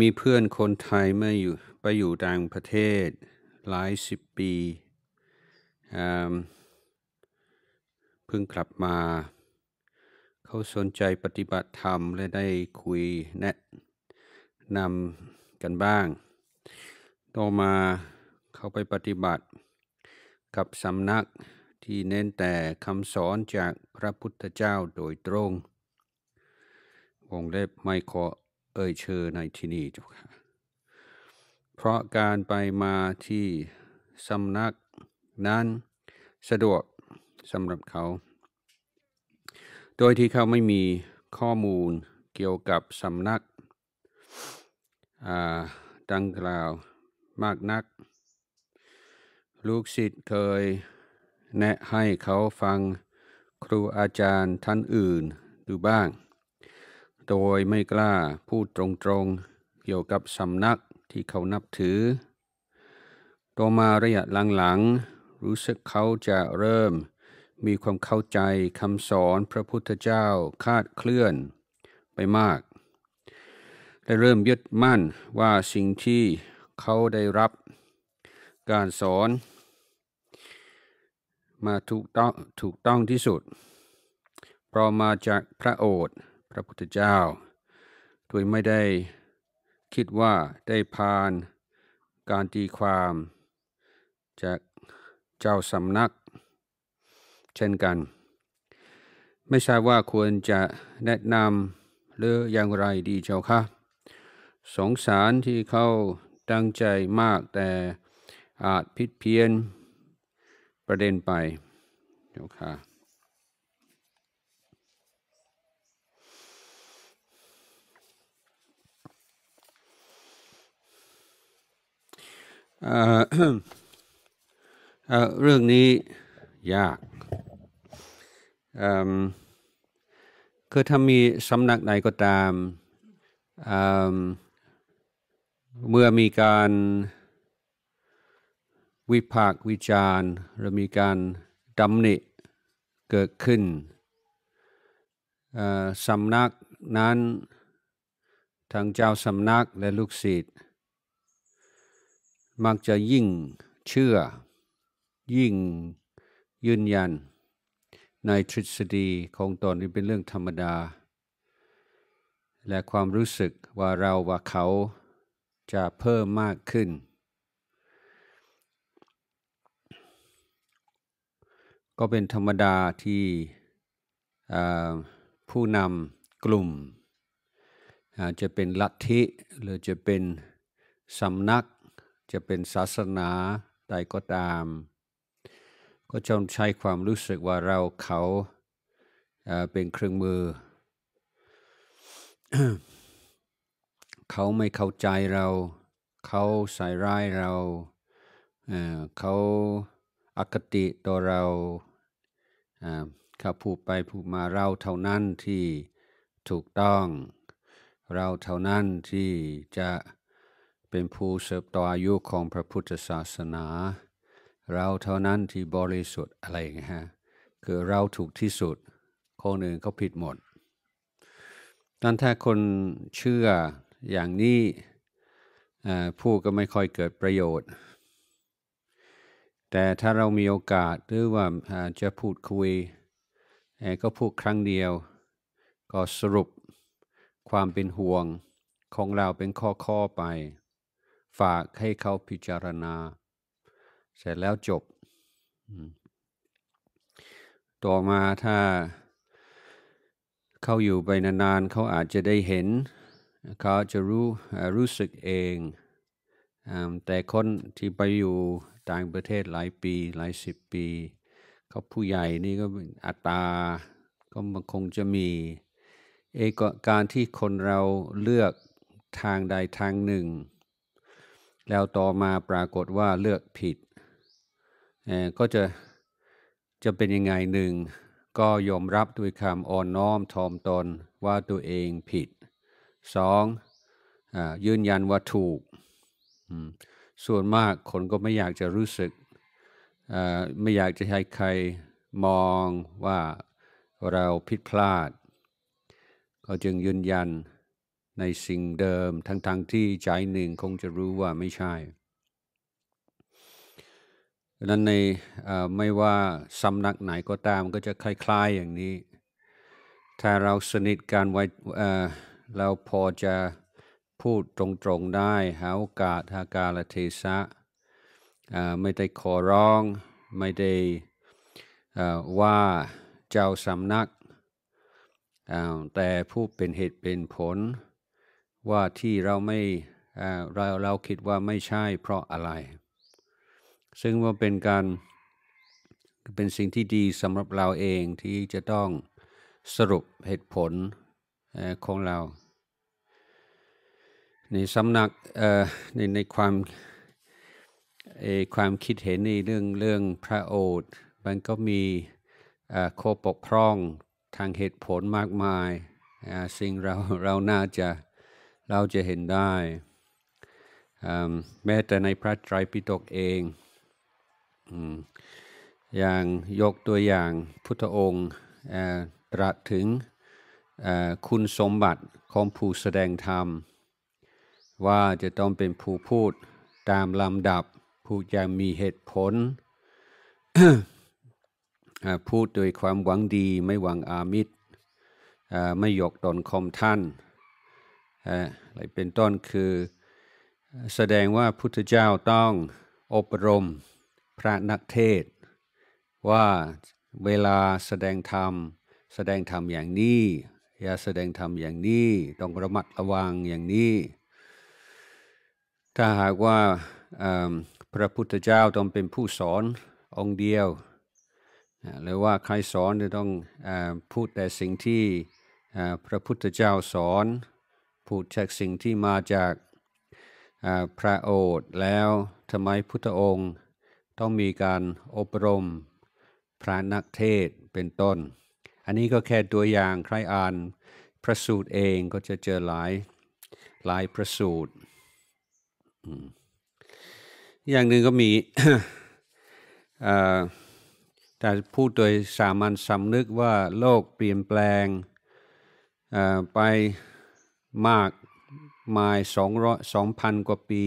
มีเพื่อนคนไทยมา่ออยู่ไปอยู่ต่างประเทศหลายสิบปีเพิ่งกลับมาเขาสนใจปฏิบัติธรรมและได้คุยแนะนำกันบ้าง ต่อมาเขาไปปฏิบัติกับสำนักที่เน้นแต่คำสอนจากพระพุทธเจ้าโดยตรงวงเล็บไม่ขอเอ่ยเชอในที่นี้จุกะเพราะการไปมาที่สำนักนั้นสะดวกสำหรับเขา โดยที่เขาไม่มีข้อมูลเกี่ยวกับสำนักดังกล่าวมากนัก ลูกศิษย์เคยแนะให้เขาฟังครูอาจารย์ท่านอื่นดูบ้างโดยไม่กล้าพูดตรงๆ เกี่ยวกับสำนักที่เขานับถือต่อมาระยะหลังๆ รู้สึกเขาจะเริ่มมีความเข้าใจคำสอนพระพุทธเจ้าคาดเคลื่อนไปมาก และเริ่มยึดมั่นว่าสิ่งที่เขาได้รับ การสอนมาถูกต้องถูกต้องที่สุด เพราะมาจากพระโอษฐ์พระพุทธเจ้า โดยไม่ได้คิดว่าได้ผ่านการตีความจากเจ้าสำนักเช่นกัน ไม่ทราบว่าควรจะแนะนำหรืออย่างไรดีเจ้าคะสงสารที่เขาตั้งใจมากแต่อาจผิดเพี้ยนประเด็นไปเจ้าค่ะเรื่องนี้ยากคือถ้ามีสำนักไหนก็ตาม เมื่อมีการวิพากวิจารณ์หรือมีการดำนิเกิดขึ้นสำนักนั้นทางเจ้าสำนักและลูกศิษย์มักจะยิ่งเชื่อยิ่งยืนยัน ในทฤษฎีของตนนี้เป็นเรื่องธรรมดา และความรู้สึกว่าเราว่าเขาจะเพิ่มมากขึ้น ก็เป็นธรรมดาที่ผู้นำกลุ่ม จะเป็นลัทธิ หรือจะเป็นสำนักจะเป็นศาสนาใดก็ตาม ก็จงใช้ความรู้สึกว่าเราเขาเป็นเครื่องมือ เขาไม่เข้าใจเรา เขาใส่ร้ายเราเขาอคติต่อเรา เขาพูดไปพูดมาเราเท่านั้นที่ถูกต้องเราเท่านั้นที่จะเป็นผู้สบต่ออายุของพระพุทธศาสนา เราเท่านั้นที่บริสุทธิ์อะไรเงี้ยฮะคือเราถูกที่สุดคนอื่นเขาผิดหมดนั้นถ้าคนเชื่ออย่างนี้ผู้ก็ไม่ค่อยเกิดประโยชน์ แต่ถ้าเรามีโอกาสหรือว่าจะพูดคุยก็พูดครั้งเดียว ก็สรุปความเป็นห่วงของเราเป็นข้อๆไปฝากให้เขาพิจารณา เสร็จแล้วจบ ต่อมาถ้าเขาอยู่ไปนานๆเขาอาจจะได้เห็น เขาจะรู้รู้สึกเองแต่คนที่ไปอยู่ต่างประเทศหลายปีหลายสิบปี เขาผู้ใหญ่นี่ก็อัตราก็มันคงจะมีเอกการที่คนเราเลือกทางใดทางหนึ่งแล้วต่อมาปรากฏว่าเลือกผิด ก็จะจะเป็นยังไงหนึ่ง ก็ยอมรับด้วยคำอ่อนน้อมถ่อมตนว่าตัวเองผิดสองอยืนยันว่าถูก ส่วนมากคนก็ไม่อยากจะรู้สึกไม่อยากจะให้ใครมองว่าเราผิดพลาด ก็จึงยืนยันในสิ่งเดิมทั้งๆทที่ใจหนึ่งคงจะรู้ว่าไม่ใช่ดังนั้นในไม่ว่าสำนักไหนก็ตามก็จะคล้ายๆอย่างนี้ ถ้าเราสนิทการไว้เราพอจะพูดตรงๆได้ หาโอกาสากาลเทศะ ไม่ได้ขอร้องไม่ได้ว่าเจ้าสำนัก แต่พูดเป็นเหตุเป็นผลว่าที่เราไม่เราเราคิดว่าไม่ใช่เพราะอะไร ซึ่งว่าเป็นการเป็นสิ่งที่ดีสำหรับเราเองที่จะต้องสรุปเหตุผลของเรา ในสำนักในในความความคิดเห็นในเรื่องเรื่องพระโอษฐ์ มันก็มีข้อปกพร่องทางเหตุผลมากมาย สิ่งเราเราน่าจะเราจะเห็นได้แม้แต่ในพระไตรปิฎกเองอย่างยกตัวอย่างพุทธองค์ตรัสถึงคุณสมบัติของผู้แสดงธรรม ว่าจะต้องเป็นผู้พูดตามลำดับผู้อย่างมีเหตุผลพูดโดยความหวังดีไม่หวังอามิตรไม่หยกตนคมท่านอะไรเป็นต้นคือแสดงว่าพุทธเจ้าต้องอบรมพระนักเทศ ว่าเวลาแสดงธรรมแสดงธรรมอย่างนี้อย่าแสดงธรรมอย่างนี้ต้องระมัดระวังอย่างนี้ ถ้าหากว่าพระพุทธเจ้าต้องเป็นผู้สอนองค์เดียวหรือว่าใครสอนจะต้องอพูดแต่สิ่งที่พระพุทธเจ้าสอนผุดจากสิ่งที่มาจากพระโอษฐ์แล้วทำไมพุทธองค์ต้องมีการอบรมพระนักเทศเป็นต้น อันนี้ก็แค่ตัวอย่างใครอ่านพระสูตรเองก็จะเจอหลายหลายพระสูตรอย่างหนึ่งก็มีแต่พูดโดยสามัญสำนึกว่าโลกเปลี่ยนแปลงไปมากมาย2 0 0 0กว่าปี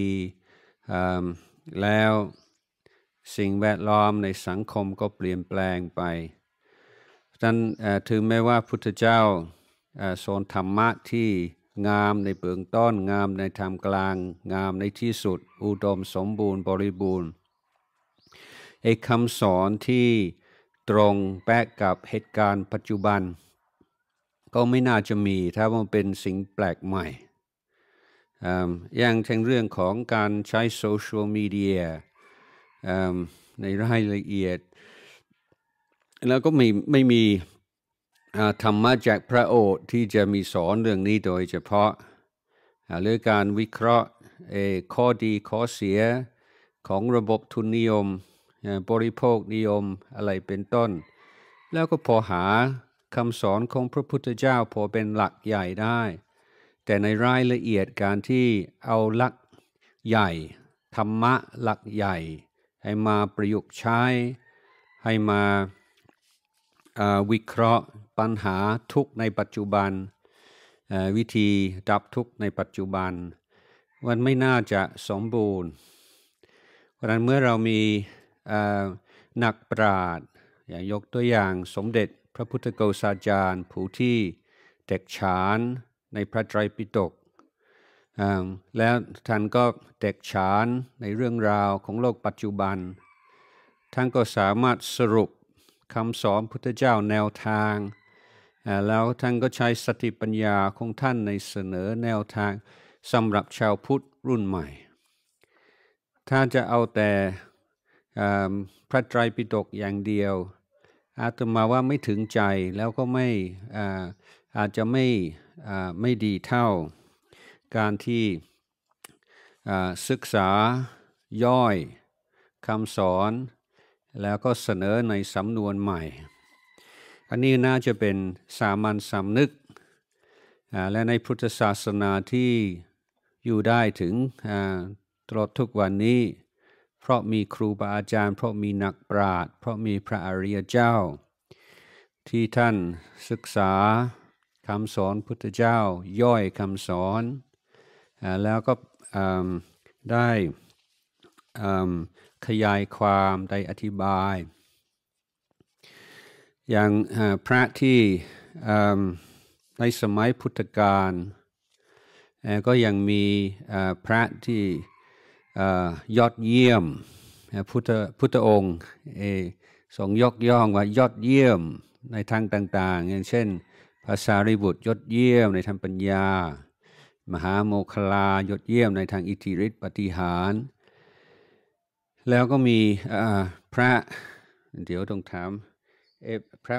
แล้วสิ่งแวดล้อมในสังคมก็เปลี่ยนแปลงไปดังนถึงแม้ว่าพุทธเจ้าสอนธรรมะที่งามในเบื้องต้นงามในทรมกลาง งามในที่สุดอุดมสมบูรณ์บริบูรณ์ไอ้คำสอนที่ตรงแปะกับเหตุการณ์ปัจจุบันก็ไม่น่าจะมีถ้ามันเป็นสิ่งแปลกใหม่ อย่างทั้งเรื่องของการใช้โซเชียลมีเดียในรายละเอียด แล้วก็ไม่ไม่มีธรรมะจากพระโอษฐ์ที่จะมีสอนเรื่องนี้โดยเฉพาะ เรื่องการวิเคราะห์ข้อดีข้อเสียของระบบทุนนิยม บริโภคนิยมอะไรเป็นต้น แล้วก็พอหาคำสอนของพระพุทธเจ้าพอเป็นหลักใหญ่ได้ แต่ในรายละเอียดการที่เอาหลักใหญ่ธรรมะหลักใหญ่ ให้มาประยุกต์ใช้ให้มาวิเคราะห์ปัญหาทุกในปัจจุบันวิธีดับทุกในปัจจุบันมันไม่น่าจะสมบูรณ์ เพราะนั้นเมื่อเรามีนักปราชญ์อย่างยกตัวอย่างสมเด็จพระพุทธโกษาจารย์ผู้ที่เด็กฉานในพระไตรปิฎกแล้วท่านก็เด็กฉานในเรื่องราวของโลกปัจจุบัน ท่านก็สามารถสรุปคำสอนพุทธเจ้าแนวทาง แล้วท่านก็ใช้สติปัญญาของท่านในเสนอแนวทางสำหรับชาวพุทธรุ่นใหม่ ถ้าจะเอาแต่พระไตรปิฎกอย่างเดียวอาตมาว่าไม่ถึงใจแล้วก็ไม่อาอาจจะไม่ไม่ดีเท่าการที่ศึกษาย่อยคำสอนแล้วก็เสนอในสำนวนใหม่ อันนี้น่าจะเป็นสามัญสำนึกและในพุทธศาสนาที่อยู่ได้ถึงตลอดทุกวันนี้เพราะมีครูบาอาจารย์ เพราะมีนักปราชญ์เพราะมีพระอริยเจ้า ที่ท่านศึกษาคำสอนพุทธเจ้าย่อยคำสอนอแล้วก็ได้ขยายความได้อธิบาย อย่างพระที่ในสมัยพุทธกาลก็ยังมีพระที่ยอดเยี่ยมพุทธพุทธองค์ทรงยกย่องว่ายอดเยี่ยมในทางต่างๆอย่างเช่นภาษาริบุตรยอดเยี่ยมในทางปัญญา มหาโมคลายอดเยี่ยมในทางอิทธิฤทธิปฏิหาร แล้วก็มีพระเดี๋ยวต้องถามพระ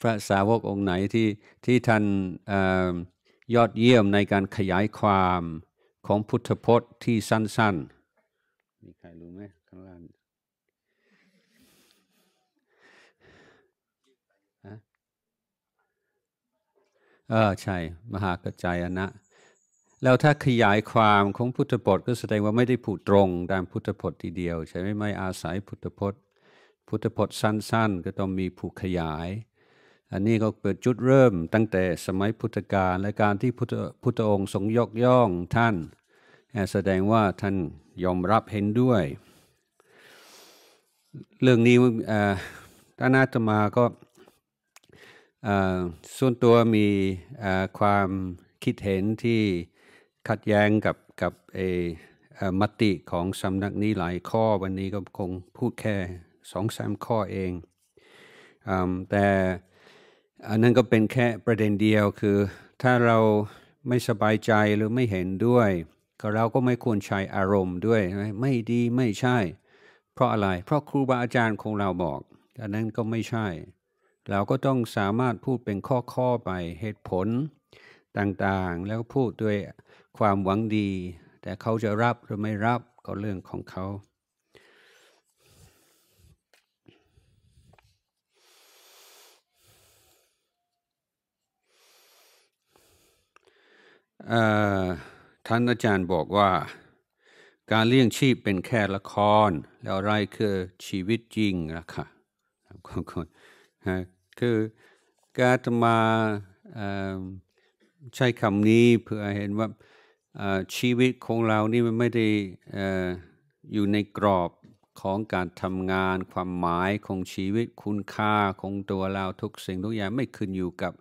พระสาวกองค์ไหนที่ที่ท่านยอดเยี่ยมในการขยายความของพุทธพจน์ที่สั้นๆมีใครรู้ไหมข้างล่างเออใช่มหากระจายอนะ แล้วถ้าขยายความของพุทธพจน์ก็แสดงว่าไม่ได้ผูดตรงตามพุทธพจน์ทีเดียวใช่ไหมไม่อาศัยพุทธพจน์พุทธพจน์สั้นๆก็ต้องมีผูกขยาย อันนี้ก็เปิดจุดเริ่มตั้งแต่สมัยพุทธกาลและการที่พุทธพุทธองค์ทรงยกย่องท่านแสดงว่าท่านยอมรับเห็นด้วย เรื่องนี้ท่านอาตมาก็ส่วนตัวมีความคิดเห็นที่ขัดแย้งกับกับเอมติของสำนักนี้หลายข้อวันนี้ก็คงพูดแค่สองสามข้อเองอแต่อันนั้นก็เป็นแค่ประเด็นเดียวคือถ้าเราไม่สบายใจหรือไม่เห็นด้วยเราก็ไม่ควรใช้ อารมณ์ด้วย ไม่ ดี ไม่ ใช่ เพราะ อะไร เพราะ ครูบาอาจารย์ ของเรา บอกอันนั้น ก็ ไม่ ใช่ เราก็ต้อง สามารถ พูด เป็น ข้อๆไป เหตุผล ต่างๆ แล้ว พูด ด้วย ความ หวัง ดี แต่ เขา จะ รับ หรือ ไม่ รับ ก็ เรื่อง ของเขาเอ่อท่านอาจารย์บอกว่าการเลี้ยงชีพเป็นแค่ละคร แล้วอะไรคือชีวิตจริงล่ะค่ะคนคือการมาใช้คำนี้เพื่อเห็นว่าชีวิตของเรานี่มันไม่ได้อยู่ในกรอบของการทำงาน ความหมายของชีวิตคุณค่าของตัวเราทุกสิ่งทุกอย่างไม่ขึ้นอยู่กับ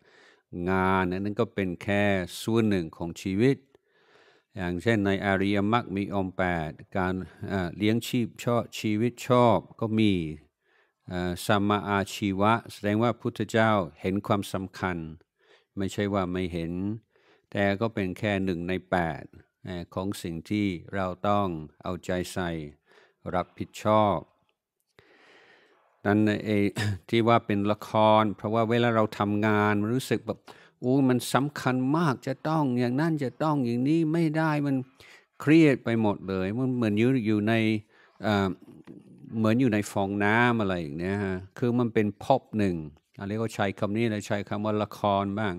งาน นั้นก็เป็นแค่ส่วนหนึ่งของชีวิตอย่างเช่นในอาริยมรรคมีองแปดการเลี้ยงชีพชอบชีวิตชอบก็มีสัมมาอาชีวะ แสดงว่าพุทธเจ้าเห็นความสำคัญ ไม่ใช่ว่าไม่เห็น แต่ก็เป็นแค่หนึ่งในแปดของสิ่งที่เราต้องเอาใจใส่รับผิดชอบนั่นเอที่ว่าเป็นละคร เพราะว่าเวลาเราทำงานรู้สึกแบบอู้มันสำคัญมากจะต้อง อย่างนั้นจะต้องอย่างนี้ไม่ได้มันเครียดไปหมดเลยมันเหมือนอยู่อยู่ในเหมือนอยู่ในฟองน้ำอะไรอย่างเนี้ยฮะคือมันเป็นพบหนึ่งอะไรก็ใช้คำนี้ละใช้คำว่าละครบ้าง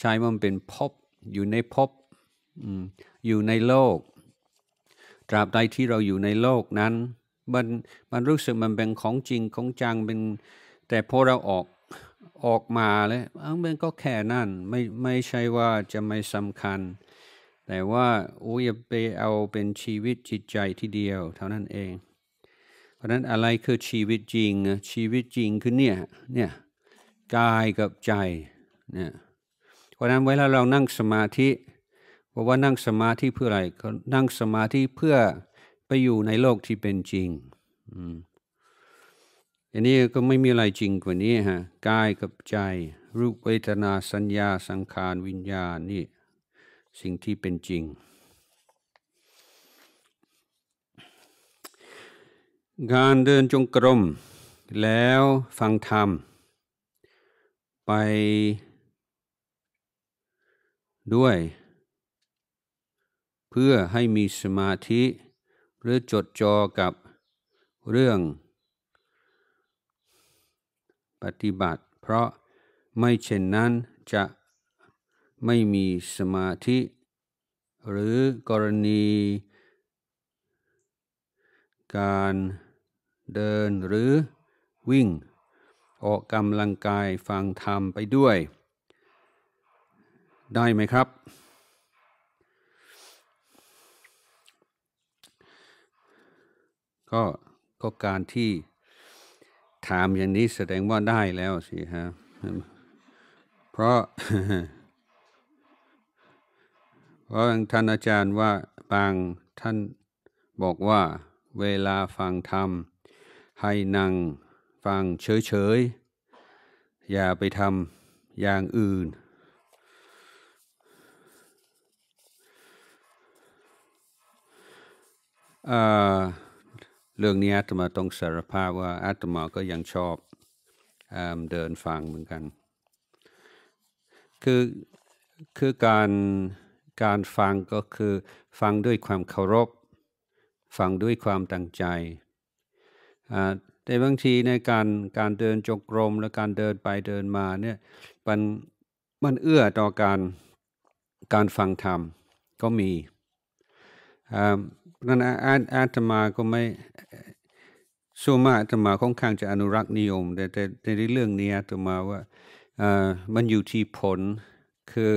ใช้มันเป็นพบอยู่ในพบอยู่ในโลก ตราบใดที่เราอยู่ในโลกนั้น มันมันรู้สึกมันเป็นของจริงของจังเป็น แต่พอเราออกออกมาเลยอังเบนก็แค่นั้นไม่ไม่ใช่ว่าจะไม่สำคัญ แต่ว่าโอ้ยไปเอาเป็นชีวิตจิตใจที่เดียว เท่านั้นเอง เพราะนั้นอะไรคือชีวิตจริง ชีวิตจริงคือเนี่ย เนี่ยกายกับใจเนี่ยเพราะนั้นเวลาเรานั่งสมาธิบอกว่านั่งสมาธิเพื่ออะไรก็นั่งสมาธิเพื่อไปอยู่ในโลกที่เป็นจริง อืมอันนี้ก็ไม่มีอะไรจริงกว่านี้ฮะกายกับใจรูปเวทนาสัญญาสังขาร วิญญาณนี่ สิ่งที่เป็นจริงการเดินจงกรมแล้วฟังธรรม ไปด้วย เพื่อให้มีสมาธิ หรือจดจ่อกับเรื่องปฏิบัติเพราะไม่เช่นนั้นจะไม่มีสมาธิหรือกรณีการเดินหรือวิ่ง ออกกำลังกายฟังธรรมไปด้วย ได้ไหมครับ ก็ก็การที่ถามอย่างนี้แสดงว่าได้แล้วสิฮะเพราะเพราะท่านอาจารย์ว่า บางท่านบอกว่าเวลาฟังธรรมให้นั่งฟังเฉย ๆ อย่าไปทำอย่างอื่น อ่าเรื่องนี้อาตมาต้องสารภาพว่าอาตมาก็ยังชอบเดินฟังเหมือนกัน คือคือการการฟังก็คือฟังด้วยความเคารพฟังด้วยความตั้งใจแต่บางทีในการการเดินจงกรมและการเดินไปเดินมาเนี่ยมันมันเอื้อต่อการการฟังธรรมก็มีพราะนั้นอาอาตมาก็ไม่ส่วนมากอาตมาค่อนข้างจะอนุรักษ์นิยมแต่แต่ในเรื่องนี้อาตมาว่ามันอยู่ที่ผล คือ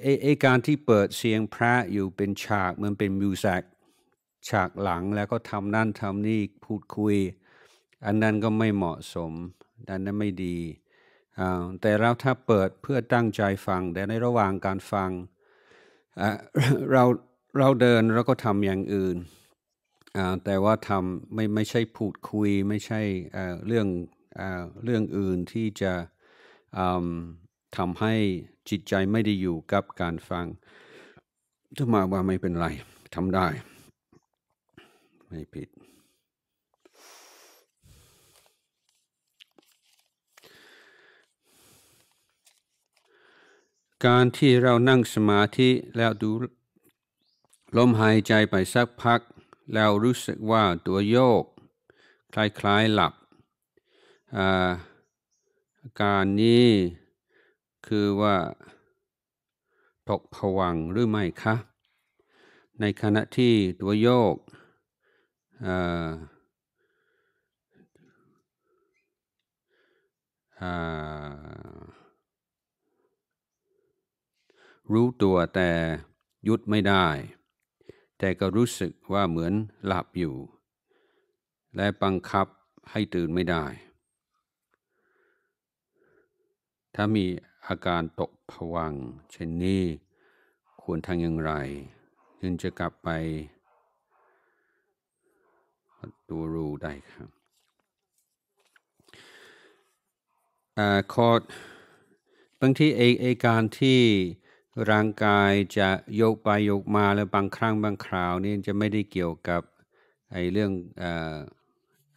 ไอไอการที่เปิดเสียงพระอยู่เป็นฉากมันเป็นมิวสิกฉากหลังแล้วก็ทำนั่นทำนี่พูดคุย อันนั้นก็ไม่เหมาะสมอันนั้นไม่ดีแต่เราถ้าเปิดเพื่อตั้งใจฟังแต่ในระหว่างการฟังเราเราเดินเราก็ทำอย่างอื่น แต่ว่าทำไม่ไม่ใช่พูดคุย ไม่ใช่เรื่องเรื่องอื่นที่จะทำให้จิตใจไม่ได้อยู่กับการฟังถ้ามาว่าไม่เป็นไรทำได้ ไม่ผิด การที่เรานั่งสมาธิ แล้วดูลมหายใจไปสักพักแล้วรู้สึกว่าตัวโยก คล้ายๆหลับอาการนี้คือว่าตกผวังหรือไม่คะ ในขณะที่ตัวโยก รู้ตัวแต่ยุดไม่ได้แต่ก็รู้สึกว่าเหมือนหลับอยู่ และบังคับให้ตื่นไม่ได้ ถ้ามีอาการตกผวังเช่นนี้ ควรทางอย่างไรจึงจะกลับไปตัวรู้ได้ครับคอร์ดบางทีเอเอการที่ร่างกายจะโยกไปโยกมาแล้วบางครั้งบางคราวนี่จะไม่ได้เกี่ยวกับไอ้เรื่องอ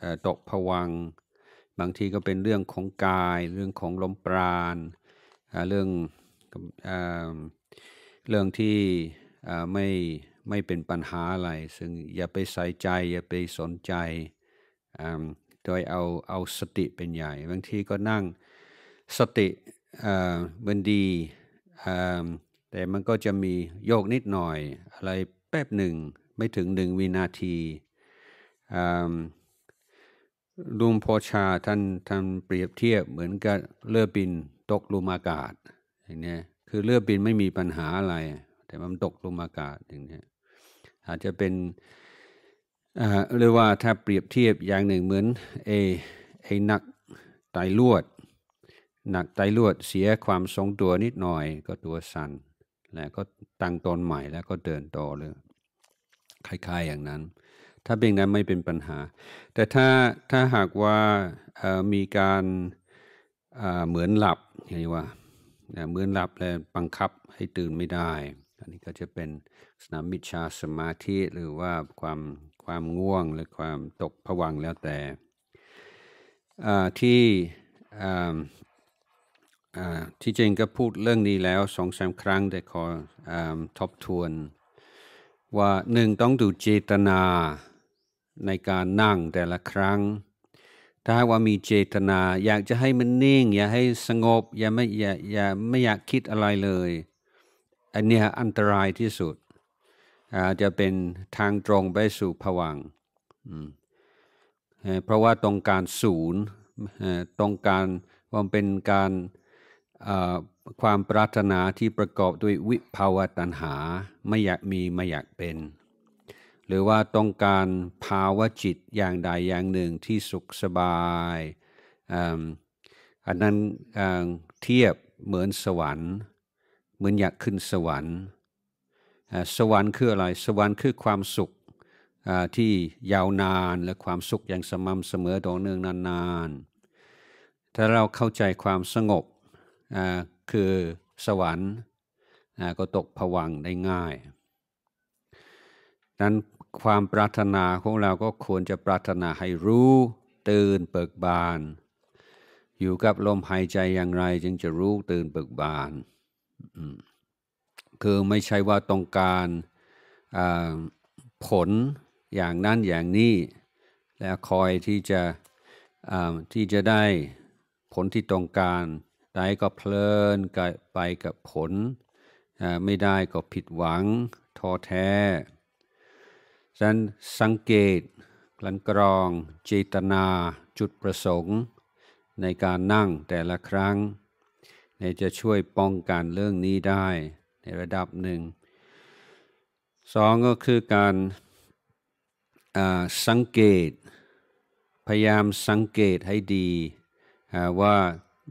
อตกผวังบางทีก็เป็นเรื่องของกายเรื่องของลมปราณเรื่องเรื่องที่ไม่ไม่เป็นปัญหาอะไรซึ่งอย่าไปใส่ใจอย่าไปสนใจโดยเอาเอาสติเป็นใหญ่ บางทีก็นั่งสติเบนดีแต่มันก็จะมีโยกนิดหน่อยอะไรแป๊บหนึ่งไม่ถึงหนึ่งวินาทีลุงโพชาท่านท่านเปรียบเทียบเหมือนกับเรือบินตกลุมอากาศอย่างนี้คือเรือบินไม่มีปัญหาอะไร แต่มันตกลุมอากาศอย่างนี้อาจจะเป็นเรียกว่าถ้าเปรียบเทียบอย่างหนึ่งเหมือนเอไอหนักไตลวด หนักไตลวดเสียความทรงตัวนิดหน่อยก็ตัวสัน่นแล้วก็ตั้งตนใหม่แล้วก็เดินต่อเลยคล้ายๆอย่างนั้น ถ้าเป็นงั้นไม่เป็นปัญหา แต่ถ้าถ้าหากว่ามีการเหมือนหลับไย่างนว่าเหมือนหลับแล้วบังคับให้ตื่นไม่ได้อันนี้ก็จะเป็นสนามมิจฉาสมาธิหรือว่าความความง่วงหรือความตกผวังแล้วแต่ที่ที่จริงก็พูดเรื่องนี้แล้วสองสามครั้งแต่ขออทบทวนว่าหนึ่งต้องดูเจตนาในการนั่งแต่ละครั้ง ถ้าว่ามีเจตนาอยากจะให้มันนิ่งอยากให้สงบอย่าไม่อย่าอย่าไม่อยากคิดอะไรเลยอันนี้อันตรายที่สุดจะเป็นทางตรงไปสู่ผวังเพราะว่าตรงการศูนย์ตรงการว่าเป็นการความปรารถนาที่ประกอบด้วยวิภาวะตัณหาไม่อยากมีไม่อยากเป็น หรือว่าต้องการภาวะจิตอย่างใดอย่างหนึ่งที่สุขสบายอันนั้นเทียบเหมือนสวรรค์ เหมือนอยากขึ้นสวรรค์สวรรค์คืออะไรสวรรค์คือความสุขที่ยาวนานและความสุขอย่างสม่ำเสมอต่อเนื่องนานๆ ถ้าเราเข้าใจความสงบคือสวรรค์ก็ตกผวังได้ง่ายดังนั้นความปรารถนาของเราก็ควรจะปรารถนาให้รู้ตื่นเบิกบาน อยู่กับลมหายใจอย่างไรจึงจะรู้ตื่นเบิกบาน คือไม่ใช่ว่าต้องการผลอย่างนั้นอย่างนี้ และคอยที่จะที่จะได้ผลที่ต้องการใ้ก็เพลินไปกับผลไม่ได้ก็ผิดหวังท้อแท้ฉะนั้นสังเกตกลั่นกรอง เจตนา จุดประสงค์ ในการนั่งแต่ละครั้งจะช่วยป้องกันเรื่องนี้ได้ในระดับหนึ่งสองก็คือการสังเกต พยายามสังเกตให้ดีว่า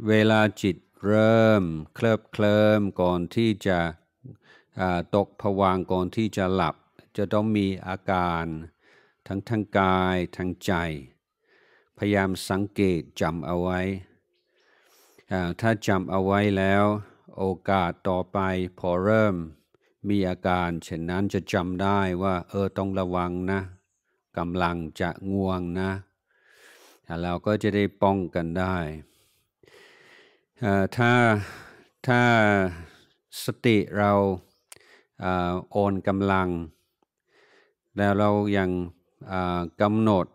เวลาจิตเริ่มเคลิบเคลิมก่อนที่จะตกผวางก่อนที่จะหลับ จะต้องมีอาการทั้งทางกายทางใจ พยายามสังเกตจำเอาไว้ ถ้าจำเอาไว้แล้ว โอกาสต่อไปพอเริ่มมีอาการ เช่นนั้นจะจำได้ว่าเออต้องระวังนะกำลังจะง่วงนะแล้วก็จะได้ป้องกันได้ถ้าถ้าสติเราโอนกำลัง แล้วเรายังกำหนด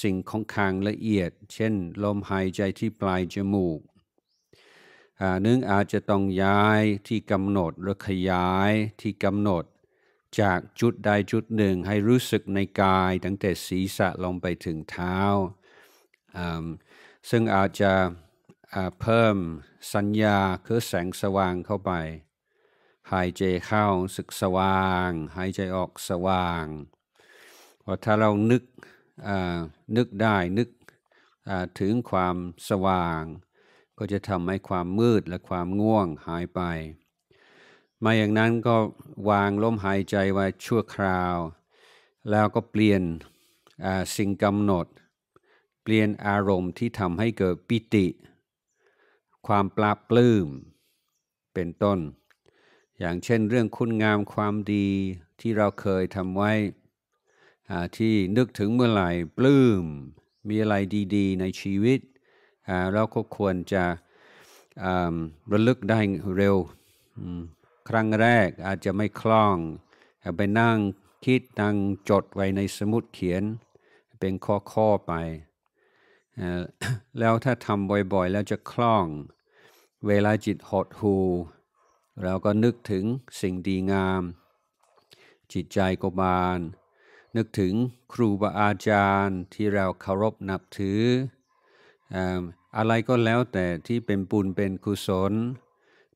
สิ่งของคางละเอียด เช่น ลมหายใจที่ปลายจมูกนึ่งอาจจะต้องย้ายที่กำหนดหรือขยายที่กำหนดจากจุดใดจุดหนึ่งให้รู้สึกในกายตั้งแต่ศีรษะลงไปถึงเท้า ซึ่งอาจจะเพิ่มสัญญาคือแสงสว่างเข้าไป หายใจเข้าสึกสว่าง หายใจออกสว่างพอถ้าเรานึกนึกได้นึกถึงความสว่าง ก็จะทำให้ความมืดและความง่วงหายไปมาอย่างนั้นก็วางลมหายใจไว้ชั่วคราว แล้วก็เปลี่ยนสิ่งกำหนด เปลี่ยนอารมณ์ที่ทำให้เกิดปิติความปราบปลื้มเป็นต้น อย่างเช่นเรื่องคุณงามความดีที่เราเคยทำไว้ ที่นึกถึงเมื่อไหร่ปลื้มมีอะไรดี ๆ ในชีวิต เราก็ควรจะระลึกได้เร็ว ครั้งแรกอาจจะไม่คล่อง ไปนั่งคิดนั่งจดไว้ในสมุดเขียนเป็นข้อ ๆ ไปแล้วถ้าทำบ่อยๆ แล้วจะคล่องเวลาจิตหดหูเราก็นึกถึงสิ่งดีงาม จิตใจก็บานนึกถึงครูบาอาจารย์ที่เราเคารพนับถือ อะไรก็แล้วแต่ที่เป็นบุญเป็นกุศล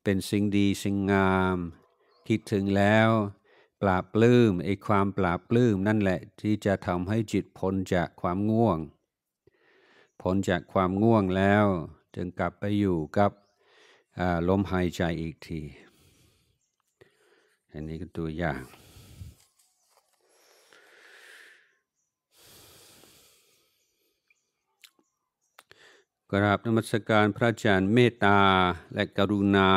เป็นสิ่งดีสิ่งงาม คิดถึงแล้วปราบปลื้มไอ้ความปราบปลื้มนั่นแหละที่จะทำให้จิตพ้นจากความง่วงพ้นจากความง่วงแล้วจึงกลับไปอยู่กับลมหายใจอีกที อันนี้ก็ตัวอย่าง กราบนมัสการพระอาจารย์เมตตาและกรุณา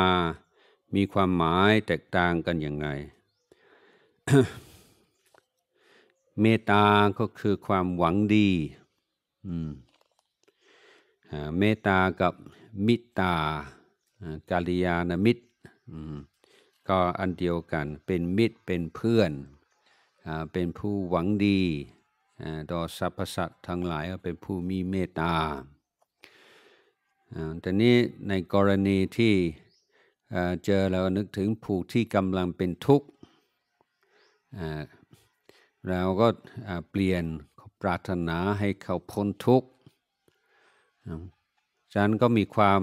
มีความหมายแตกต่างกันอย่างไร เมตตาก็คือความหวังดี อืมเมตากับมิตากาลยานมิตร ก็อันเดียวกันเป็นมิตรเป็นเพื่อนเป็นผู้หวังดีต่อสรรพสัตว์ทั้งหลายเป็นผู้มีเมตตาแต่นี้ในกรณีที่เจอเรานึกถึงผู้ที่กำลังเป็นทุกข์ เราก็เปลี่ยนปรารถนาให้เขาพ้นทุกข์ฉะนั้นก็มีความ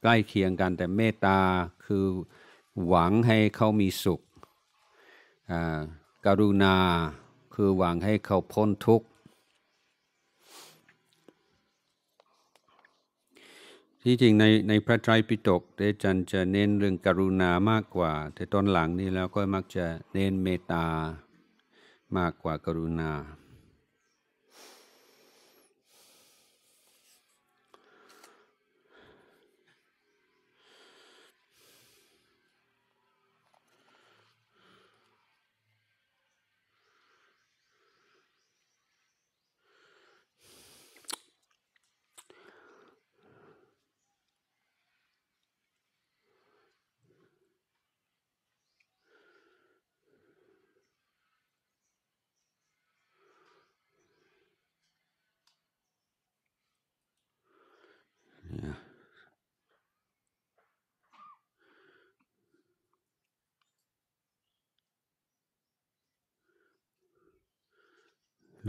ใกล้เคียงกันแต่เมตตาคือหวังให้เขามีสุขกรุณาคือหวังให้เขาพ้นทุกข์ ที่จริงในในพระไตรปิฎกเดจันจะเน้นเรื่องกรุณามากกว่าแต่ตอนหลังนี่แล้วก็มักจะเน้นเมตตามากกว่ากรุณา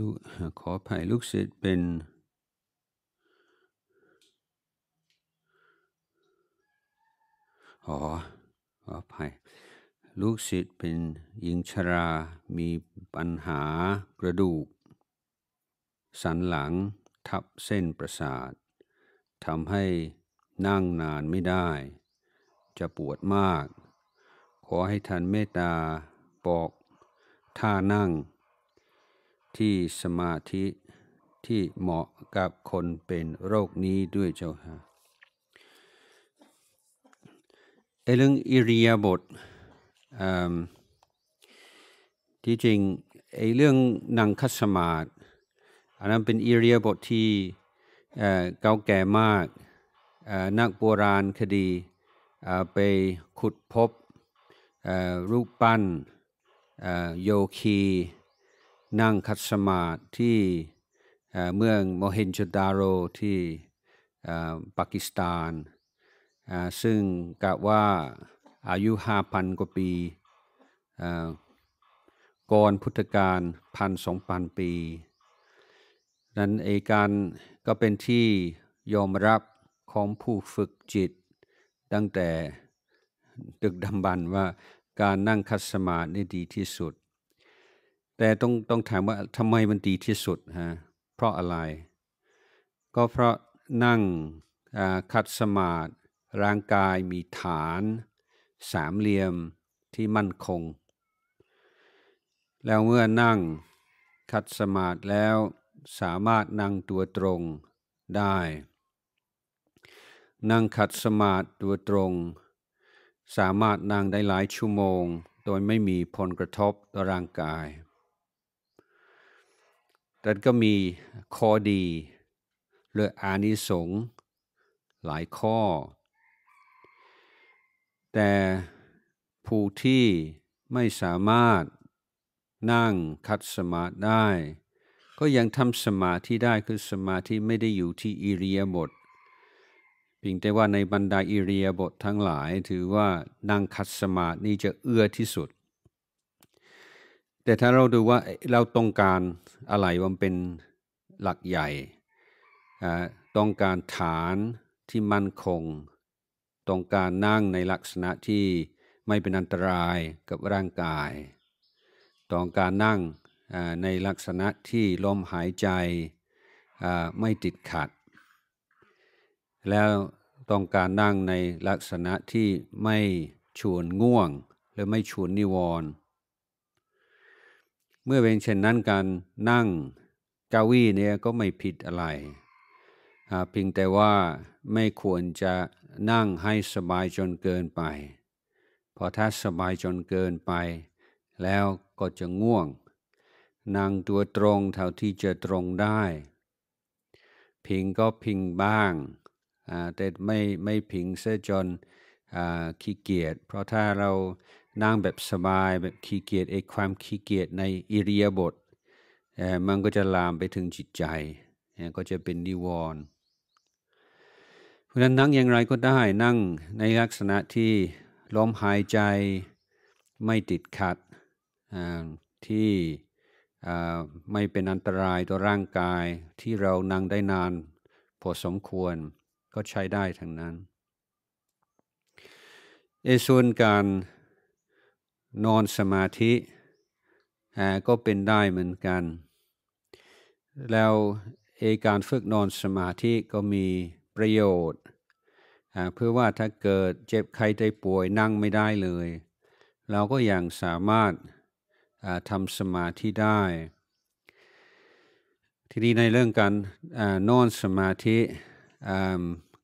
ลูกขอภัยลูกศิษย์เป็น อ๋อขออภัยลูกศิษย์เป็นหญิงชรา มีปัญหากระดูก สันหลังทับเส้นประสาท ทำให้นั่งนานไม่ได้ จะปวดมาก ขอให้ท่านเมตตาบอกท่านั่งที่สมาธิที่เหมาะกับคนเป็นโรคนี้ด้วยเจ้าค่ะไอเรื่องอิริยาบถที่จริงไอเรื่องนังคัสมาดอันนั้นเป็นอิริยาบถทที่เก่าแก่มากนักโบราณคดีไปขุดพบรูปปั้นโยคีนั่งคัดสมาที่เมืองโมเฮนจดารโรที่ปากีสถานซึ่งกะว่าอายุห้าพันกว่าปีก่อนพุทธกาลพันสองพันปี นั้นเอการก็เป็นที่ยอมรับของผู้ฝึกจิตตั้งแต่ดึกดำบรรว่าการนั่งคัดสมาธินี่ดีที่สุดแต่ต้องต้องถามว่าทำไมมันดีที่สุดฮะ เพราะอะไร ก็เพราะนั่งคัดสมาธิร่างกายมีฐานสามเหลี่ยมที่มั่นคง แล้วเมื่อนั่งคัดสมาธิแล้วสามารถนั่งตัวตรงได้ นั่งคัดสมาธิตัวตรง สามารถนั่งได้หลายชั่วโมง โดยไม่มีผลกระทบต่อร่างกายนั้นก็มีข้อดีเรืออานิสงส์หลายข้อแต่ผู้ที่ไม่สามารถนั่งคัดสมาธิได้ก็ยังทำสมาธิได้คือสมาธิไม่ได้อยู่ที่อิเรียบทเพียงแต่ว่าในบรรดาอิเรียบททั้งหลายถือว่านั่งคัดสมาธินี่จะเอื้อที่สุดแต่ถ้าเราดูว่าเราต้องการอะไรมันเป็นหลักใหญ่ ต้องการฐานที่มั่นคง ต้องการนั่งในลักษณะที่ไม่เป็นอันตรายกับร่างกาย ต้องการนั่งในลักษณะที่ลมหายใจไม่ติดขัด แล้วต้องการนั่งในลักษณะที่ไม่ชวนง่วงหรือไม่ชวนนิวรณ์เมื่อเป็นเช่นนั้นการนั่งกาวีเนี่ยก็ไม่ผิดอะไรเพียงแต่ว่าไม่ควรจะนั่งให้สบายจนเกินไป เพราะถ้าสบายจนเกินไปแล้วก็จะง่วง นั่งตัวตรงเท่าที่จะตรงได้ พิงก็พิงบ้างแต่ไม่ไม่พิงเสียจนขี้เกียจเพราะถ้าเรานั่งแบบสบายแบบขี้เกียจไอ้ความขี้เกียจในอิริยาบถมันก็จะลามไปถึงจิตใจ ก็จะเป็นนิวรณ์เพราะนั้นนั่งอย่างไรก็ได้ นั่งในลักษณะที่ลมหายใจไม่ติดขัดที่ไม่เป็นอันตรายต่อร่างกายที่เรานั่งได้นานพอสมควรก็ใช้ได้ทั้งนั้นในส่วนการนอนสมาธิก็เป็นได้เหมือนกัน แล้วเอการฝึกนอนสมาธิก็มีประโยชน์ เพื่อว่าถ้าเกิดเจ็บไข้ได้ป่วยนั่งไม่ได้เลย เราก็ยังสามารถทำสมาธิได้ ทีนี้ในเรื่องการนอนสมาธิ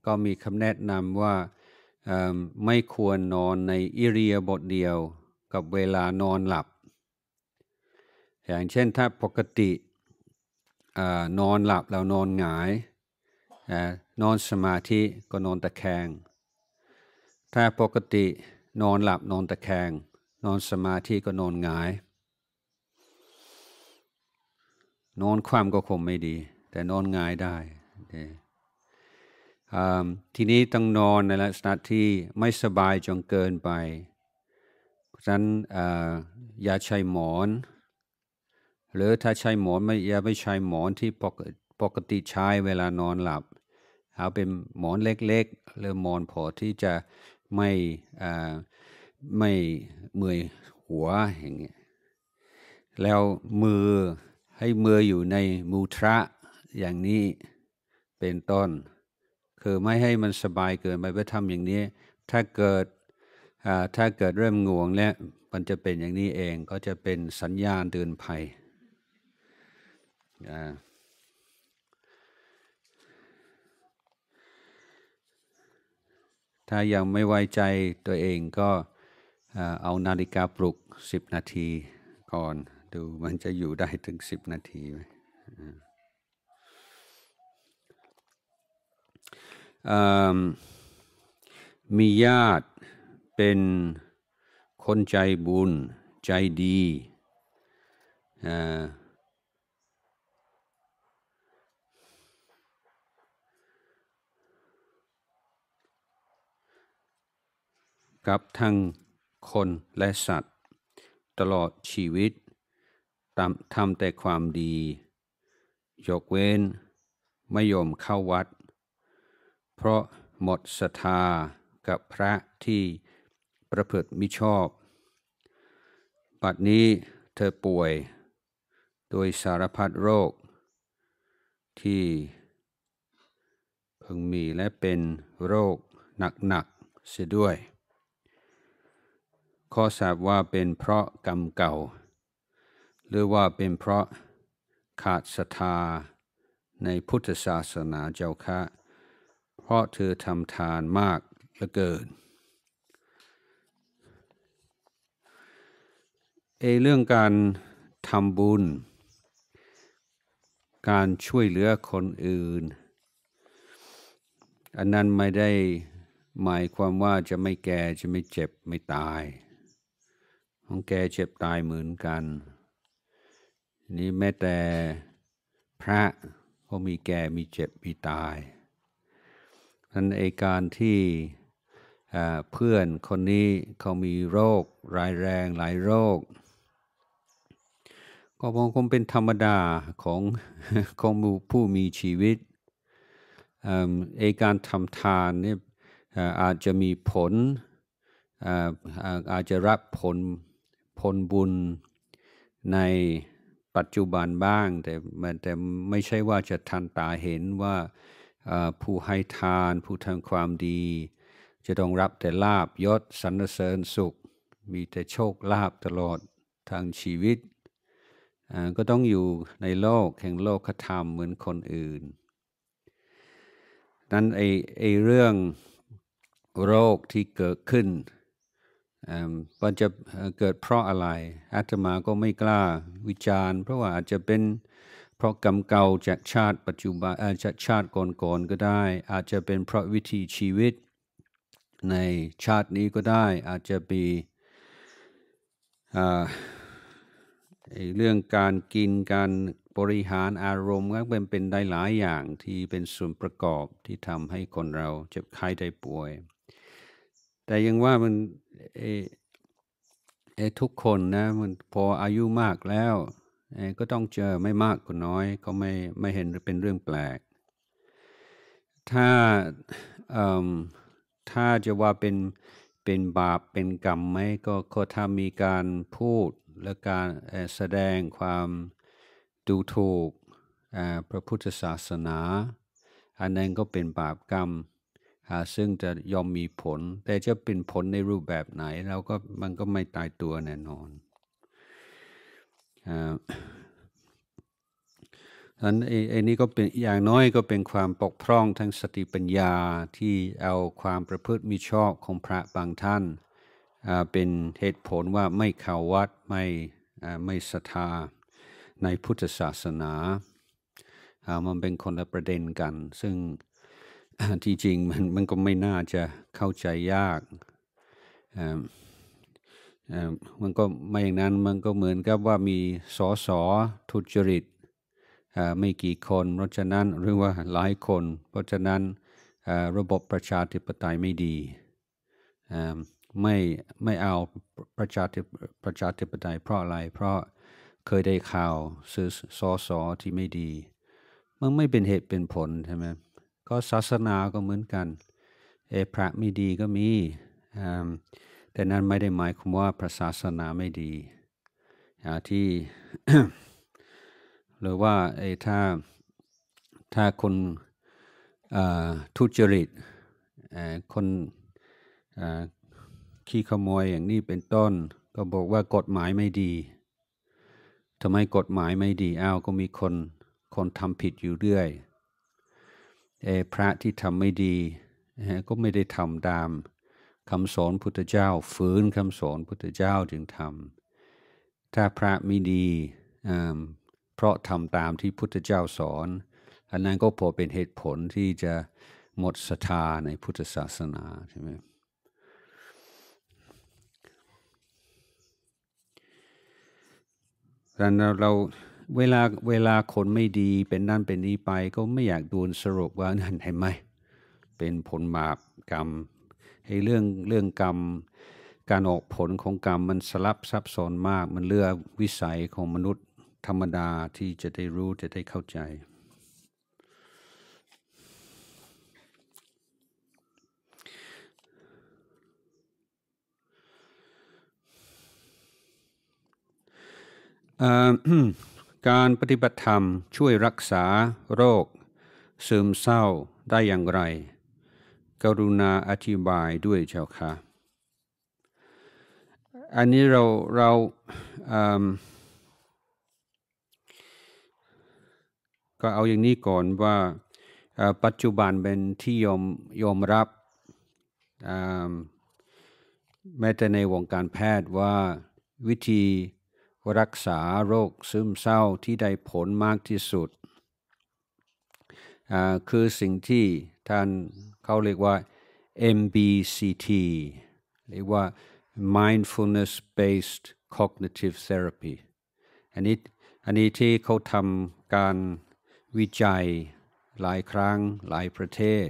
ก็มีคำแนะนำว่าไม่ควรนอนในอิเรียบทเดียวกับเวลานอนหลับ อย่างเช่นถ้าปกตินอนหลับเรานอนหงาย นอนสมาธิก็นอนตะแคง ถ้าปกตินอนหลับนอนตะแคงนอนสมาธิก็นอนหงาย นอนคว่ำก็คงไม่ดี แต่นอนหงายได้ทีนี้ต้องนอนในลักษณะที่ไม่สบายจนเกินไปฉะนั้นอย่าใช้หมอน หรือถ้าใช้หมอนไม่อย่าไม่ใช้หมอนที่ปกติใช้เวลานอนหลับ เอาเป็นหมอนเล็กๆหรือหมอนพอที่จะไม่ไม่เมื่อยหัวอย่างเงี้ยแล้วมือให้มืออยู่ในมูทระอย่างนี้เป็นต้น คือไม่ให้มันสบายเกินไปไปทำอย่างนี้ถ้าเกิดถ้าเกิดเริ่มง่วงแลวมันจะเป็นอย่างนี้เองก็จะเป็นสัญญาณเตือนภัย ถ้ายังไม่ไว้ใจตัวเองก็เอานาฬิกาปลุก 10 นาทีก่อนดูมันจะอยู่ได้ถึง 10 นาทีไหมมีญาติเป็นคนใจบุญใจดี กับทั้งคนและสัตว์ตลอดชีวิต ทำทำแต่ความดี ยกเว้นไม่ยอมเข้าวัด เพราะหมดศรัทธากับพระที่ประพฤติมิชอบบัดนี้เธอป่วยโดยสารพัดโรค ที่เพิ่งมีและเป็นโรคหนักๆเสียด้วย ข้อสาบว่าเป็นเพราะกรรมเก่า หรือว่าเป็นเพราะขาดศรัทธาในพุทธศาสนาเจ้าคะ เพราะเธอทำทานมากเหลือเกินเอเรื่องการทำบุญการช่วยเหลือคนอื่น อันนั้นไม่ได้หมายความว่าจะไม่แก่จะไม่เจ็บไม่ตาย ของแก่เจ็บตายเหมือนกันนี่แม้แต่พระก็มีแก่มีเจ็บมีตายนั้นไอการที่เพื่อนคนนี้เขามีโรคร้ายแรงหลายโรคก็คงเป็นธรรมดาของของผู้มีชีวิตเอการทำทานเนี่ยอาจจะมีผลอาจจะรับผลผลบุญในปัจจุบันบ้างแต่แต่ไม่ใช่ว่าจะทันตาเห็นว่าผู้ให้ทาน ผู้ทำความดี จะต้องรับแต่ลาบยศสรรเสริญสุข มีแต่โชคลาบตลอดทางชีวิตก็ต้องอยู่ในโลกแห่งโลกธรรมเหมือนคนอื่นนั้นไอไอเรื่องโรคที่เกิดขึ้นมันจะเกิดเพราะอะไร อาตมาก็ไม่กล้าวิจารณ์ เพราะว่าอาจจะเป็นเพราะกรรมเก่าจากชาติปัจจุบันจากชาติก่อนๆกก็ได้ อาจจะเป็นเพราะวิธีชีวิตในชาตินี้ก็ได้ อาจจะมีเรื่องการกินการบริหารอารมณ์ก็เป็นเป็นได้หลายอย่างที่เป็นส่วนประกอบที่ทำให้คนเราเจ็บไข้ได้ป่วย แต่ยังว่ามันเอเอทุกคนนะมันพออายุมากแล้วก็ต้องเจอไม่มากก็น้อย ก็ไม่ไม่เห็นเป็นเรื่องแปลก ถ้าถ้าจะว่าเป็น เป็นบาปเป็นกรรมไหมก็ถ้ามีการพูดและการแสดงความดูถูกพระพุทธศาสนา อันนั้นก็เป็นบาปกรรมซึ่งจะยอมมีผล แต่จะเป็นผลในรูปแบบไหนเราก็มันก็ไม่ตายตัวแน่นอนนั้นไอ้นี่ก็เป็นอย่างน้อยก็เป็นความปกพร่องทางสติปัญญาที่เอาความประพฤติมิชอบของพระบางท่านเป็นเหตุผลว่าไม่เข้าวัดไม่ไม่ศรัทธาในพุทธศาสนา มันเป็นคนละประเด็นกัน ซึ่งที่จริงมันมันก็ไม่น่าจะเข้าใจยากมันก็ไม่อย่างนั้น มันก็เหมือนกับว่ามีสอสอทุจริตไม่กี่คน เพราะฉะนั้น หรือว่าหลายคน เพราะฉะนั้นระบบประชาธิปไตยไม่ดีไม่ไม่เอาประชาธิประชาธิปไตยเพราะอะไร เพราะเคยได้ข่าวซื้อสอสอที่ไม่ดี มันไม่เป็นเหตุเป็นผลใช่ไหมก็ศาสนาก็เหมือนกันเอพระไม่ดีก็มี แต่นั้นไม่ได้หมายความว่าพระศาสนาไม่ดีที่ หรือว่าไอ้ถ้าถ้าคนทุจริตคนขี้ขโมยอย่างนี้เป็นต้นก็บอกว่ากฎหมายไม่ดีทำไมกฎหมายไม่ดีอ้าวก็มีคนคนทำผิดอยู่เรื่อยเอพระที่ทำไม่ดีก็ไม่ได้ทำตามคำสอนพุทธเจ้าฝืนคำสอนพุทธเจ้าจึงทำถ้าพระไม่ดีเพราะทำตามที่พุทธเจ้าสอน อันนั้นก็พอเป็นเหตุผลที่จะหมดศรัทธาในพุทธศาสนาใช่ไหมแต่เราเวลาเวลาคนไม่ดีเป็นนั่นเป็นนี้ไป ก็ไม่อยากดูนสรุปว่านั่นเห็นไหม เป็นผลบาปกรรมไอ้เรื่องเรื่องกรรม การออกผลของกรรมมันสลับซับซ้อนมากมันเลือกวิสัยของมนุษย์ธรรมดาที่จะได้รู้จะได้เข้าใจการปฏิบัติธรรมช่วยรักษาโรคซึมเศร้าได้อย่างไร กรุณาอธิบายด้วยเจ้าค่ะ อันนี้เราเราก็เอาอย่างนี้ก่อนว่าปัจจุบันเป็นที่ยอมยอมรับ แม้แต่ในวงการแพทย์ว่าวิธีรักษาโรคซึมเศร้าที่ได้ผลมากที่สุด คือสิ่งที่ท่านเขาเรียกว่า MBCT เรียกว่า mindfulness based cognitive therapy อันนี้อันนี้ที่เขาทำการวิจัยหลายครั้งหลายประเทศ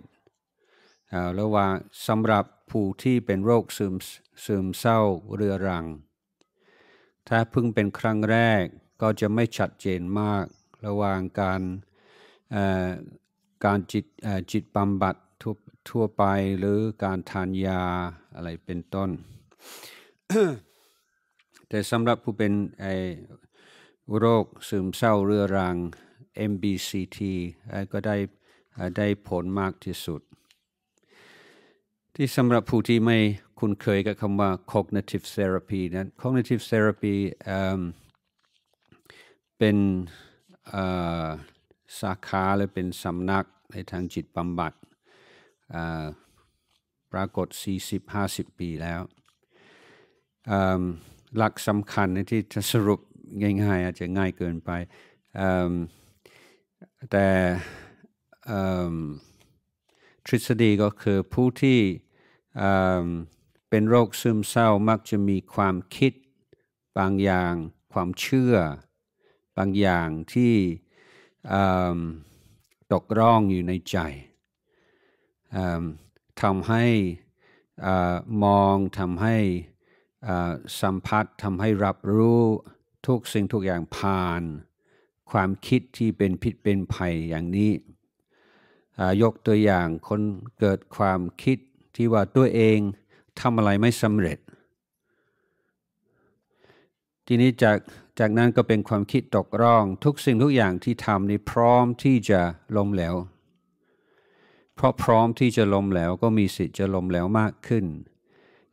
แล้วว่าสำหรับผู้ที่เป็นโรคซึมซึมเศร้าเรื้อรังถ้าเพิ่งเป็นครั้งแรกก็จะไม่ชัดเจนมากระหว่างการการจิตจิตบำบัดทั่วทั่วไปหรือการทานยาอะไรเป็นต้น แต่สำหรับผู้เป็นไอโรคซึมเศร้าเรื้อรัง MBCT ก็ได้ได้ผลมากที่สุด ที่สำหรับผู้ที่ไม่คุณเคยกับคำว่า cognitive therapy นะ cognitive therapy เป็นสาขาหรือเป็นสำนักในทางจิตบำบัดปรากฏ 40-50 ปีแล้วหลักสำคัญที่จะสรุปง่าย ๆอาจจะง่ายเกินไป แต่ทฤษฎีก็คือผู้ที่เป็นโรคซึมเศร้ามักจะมีความคิด บางอย่างความเชื่อ บางอย่างที่ตกร่องอยู่ในใจทำให้มองทำให้สัมผัสทำให้รับรู้ทุกสิ่งทุกอย่างผ่าน ความคิดที่เป็นพิษเป็นภัยอย่างนี้ ยกตัวอย่างคนเกิดความคิดที่ว่าตัวเองทำอะไรไม่สำเร็จ ทีนี้จาก จากนั้นก็เป็นความคิดตกร่อง ทุกสิ่งทุกอย่างที่ทำนี่พร้อมที่จะล้มแล้ว เพราะพร้อมที่จะล้มแล้วก็มีสิทธิ์จะล้มแล้วมากขึ้น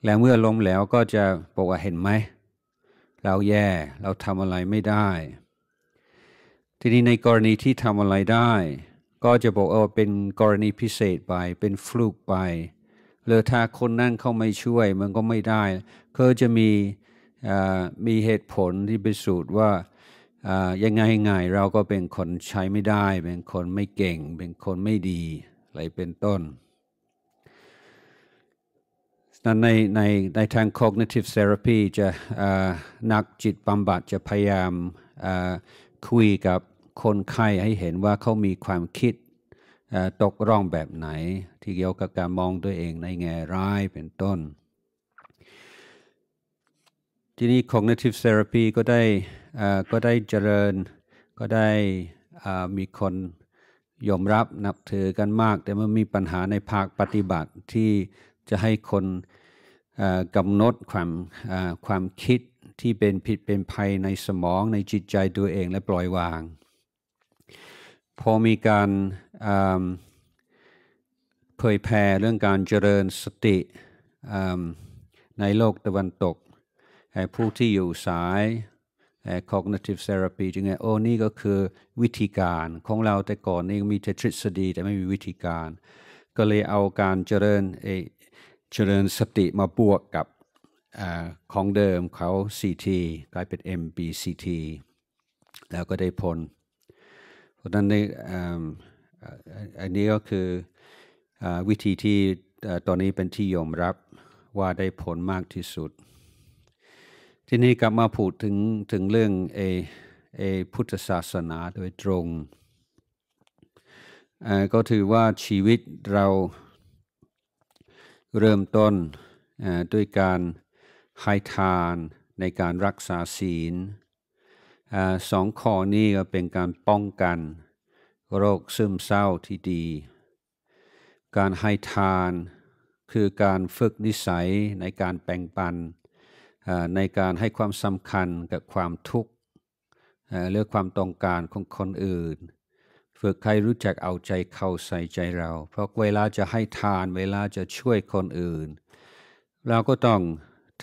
และเมื่อล้มแล้วก็จะ บอกว่าเห็นไหม เราแย่ เราทำอะไรไม่ได้ ทีนี้ในกรณีที่ทำอะไรได้ ก็จะบอกเออเป็นกรณีพิเศษไปเป็นฟลุกไปหรือถ้าคนนั่นเขาไม่ช่วยมันก็ไม่ได้ก็จะมีมีเหตุผลที่พิสูจน์ว่ายังไงไงเราก็เป็นคนใช้ไม่ได้ เป็นคนไม่เก่งเป็นคนไม่ดีอะไรเป็นต้นนั้นในในในทาง cognitive therapy จะนักจิตบำบัดจะพยายามคุยกับคนไข้ให้เห็นว่าเขามีความคิดตกร่องแบบไหนที่เกี่ยวกับการมองตัวเองในแง่ร้ายเป็นต้น ที่นี้ cognitive therapy ก็ได้ก็ได้เจริญก็ได้มีคนยอมรับนับถือกันมาก แต่มันมีปัญหาในภาคปฏิบัติ ที่จะให้คนกำหนดความความคิดที่เป็นผิดเป็นภัยในสมอง ในจิตใจตัวเองและปล่อยวาง พอมีการเผยแผ่เรื่องการเจริญสติในโลกตะวันตกผู้ที่อยู่สาย cognitive therapy จึงไงโอ้นี่ก็คือวิธีการของเราแต่ก่อนนี่มีแต่ทฤษฎีแต่ไม่มีวิธีการ ก็เลยเอาการเจริญเจริญสติมาบวกกับอของเดิมเขา CT กลายเป็น MBCT แล้วก็ได้ผลเพราะนั้นในอันนี้ก็คืออวิธีที่ตอนนี้เป็นที่ยอมรับว่าได้ผลมากที่สุด ที่นี่กลับมาพูดถึงถึงเรื่องเอเอพุทธศาสนาโดยตรง ก็ถือว่าชีวิตเราเริ่มต้นด้วยการให้ทานในการรักษาศีลสองข้อนี้ก็เป็นการป้องกันโรคซึมเศร้าที่ดี การให้ทานคือการฝึกนิสัย ในการแบ่งปันในการให้ความสำคัญกับความทุกข์เรื่องความต้องการของคนอื่น ฝึกใครรู้จักเอาใจเข้าใส่ใจเรา เพราะเวลาจะให้ทานเวลาจะช่วยคนอื่น เราก็ต้อง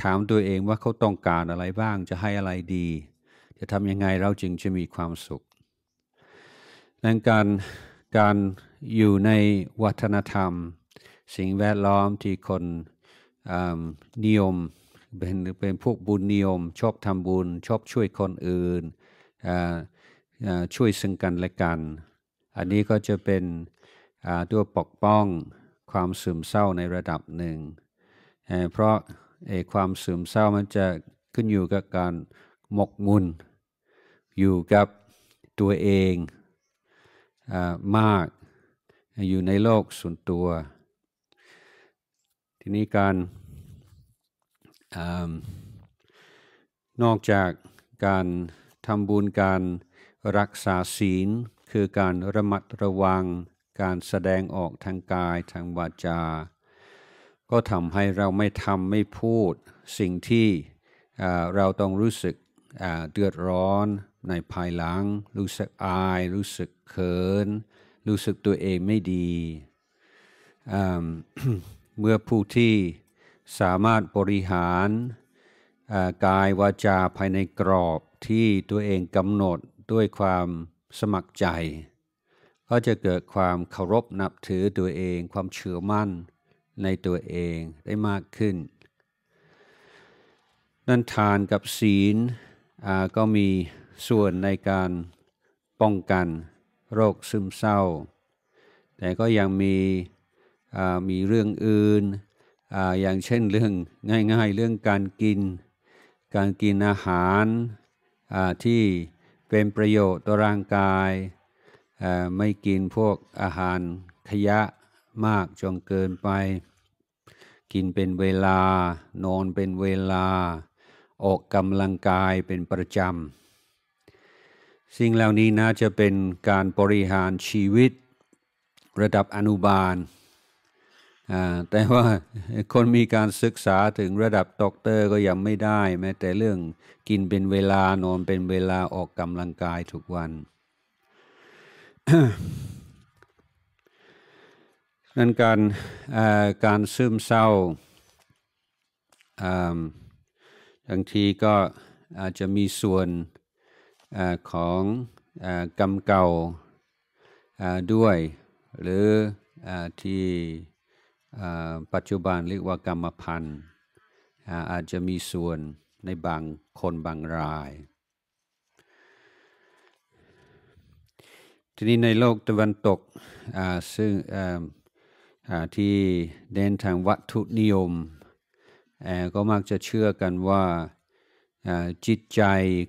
ถามตัวเองว่าเขาต้องการอะไรบ้างจะให้อะไรดี จะทำยังไงเราจึงจะมีความสุขนั้นการการอยู่ในวัฒนธรรม สิ่งแวดล้อมที่คนนิยม เป็นเป็นพวกบุญนิยมชอบทำบุญชอบช่วยคนอื่น ช่วยซึ่งกันและกัน อันนี้ก็จะเป็นตัวปกป้องความซึมเศร้าในระดับหนึ่ง เพราะความซึมเศร้ามันจะขึ้นอยู่กับการหมกมุ่นอยู่กับตัวเองมากอยู่ในโลกส่วนตัว ทีนี้การอนอกจากการทำบุญการรักษาศีล คือการระมัดระวัง การแสดงออกทางกายทางวาจา ก็ทำให้เราไม่ทำไม่พูดสิ่งที่เราต้องรู้สึกเดือดร้อนในภายหลังรู้สึกอายรู้สึกเขิน รู้สึกตัวเองไม่ดีเมื่อผู้ที่สามารถบริหารกายวาจาภายในกรอบที่ตัวเองกำหนดด้วยความสมัครใจ ก็จะเกิดความเคารพนับถือตัวเอง ความเชื่อมั่นในตัวเองได้มากขึ้นนั่นทานกับศีลก็มีส่วนในการป้องกันโรคซึมเศร้า แต่ก็ยังมีมีเรื่องอื่นออย่างเช่นเรื่องง่ายๆเรื่องการกิน การกินอาหารที่เป็นประโยชน์ต่อร่างกาย ไม่กินพวกอาหารขยะมากจนเกินไป กินเป็นเวลา นอนเป็นเวลา ออกกำลังกายเป็นประจำสิ่งเหล่านี้น่าจะเป็นการบริหารชีวิตระดับอนุบาล แต่ว่าคนมีการศึกษาถึงระดับด็อกเตอร์ก็ยังไม่ได้แม้แต่เรื่องกินเป็นเวลานอนเป็นเวลาออกกำลังกายทุกวันนั่นการการซึมเศร้าบางทีก็อาจจะมีส่วนของกรรมเก่าด้วย หรือที่ปัจจุบันเรียกว่ากรรมพันธ์อาจจะมีส่วนในบางคนบางราย ทีนี้ในโลกตะวันตกซึ่งที่เดินทางวัตถุนิยมก็มักจะเชื่อกันว่าจิตใจ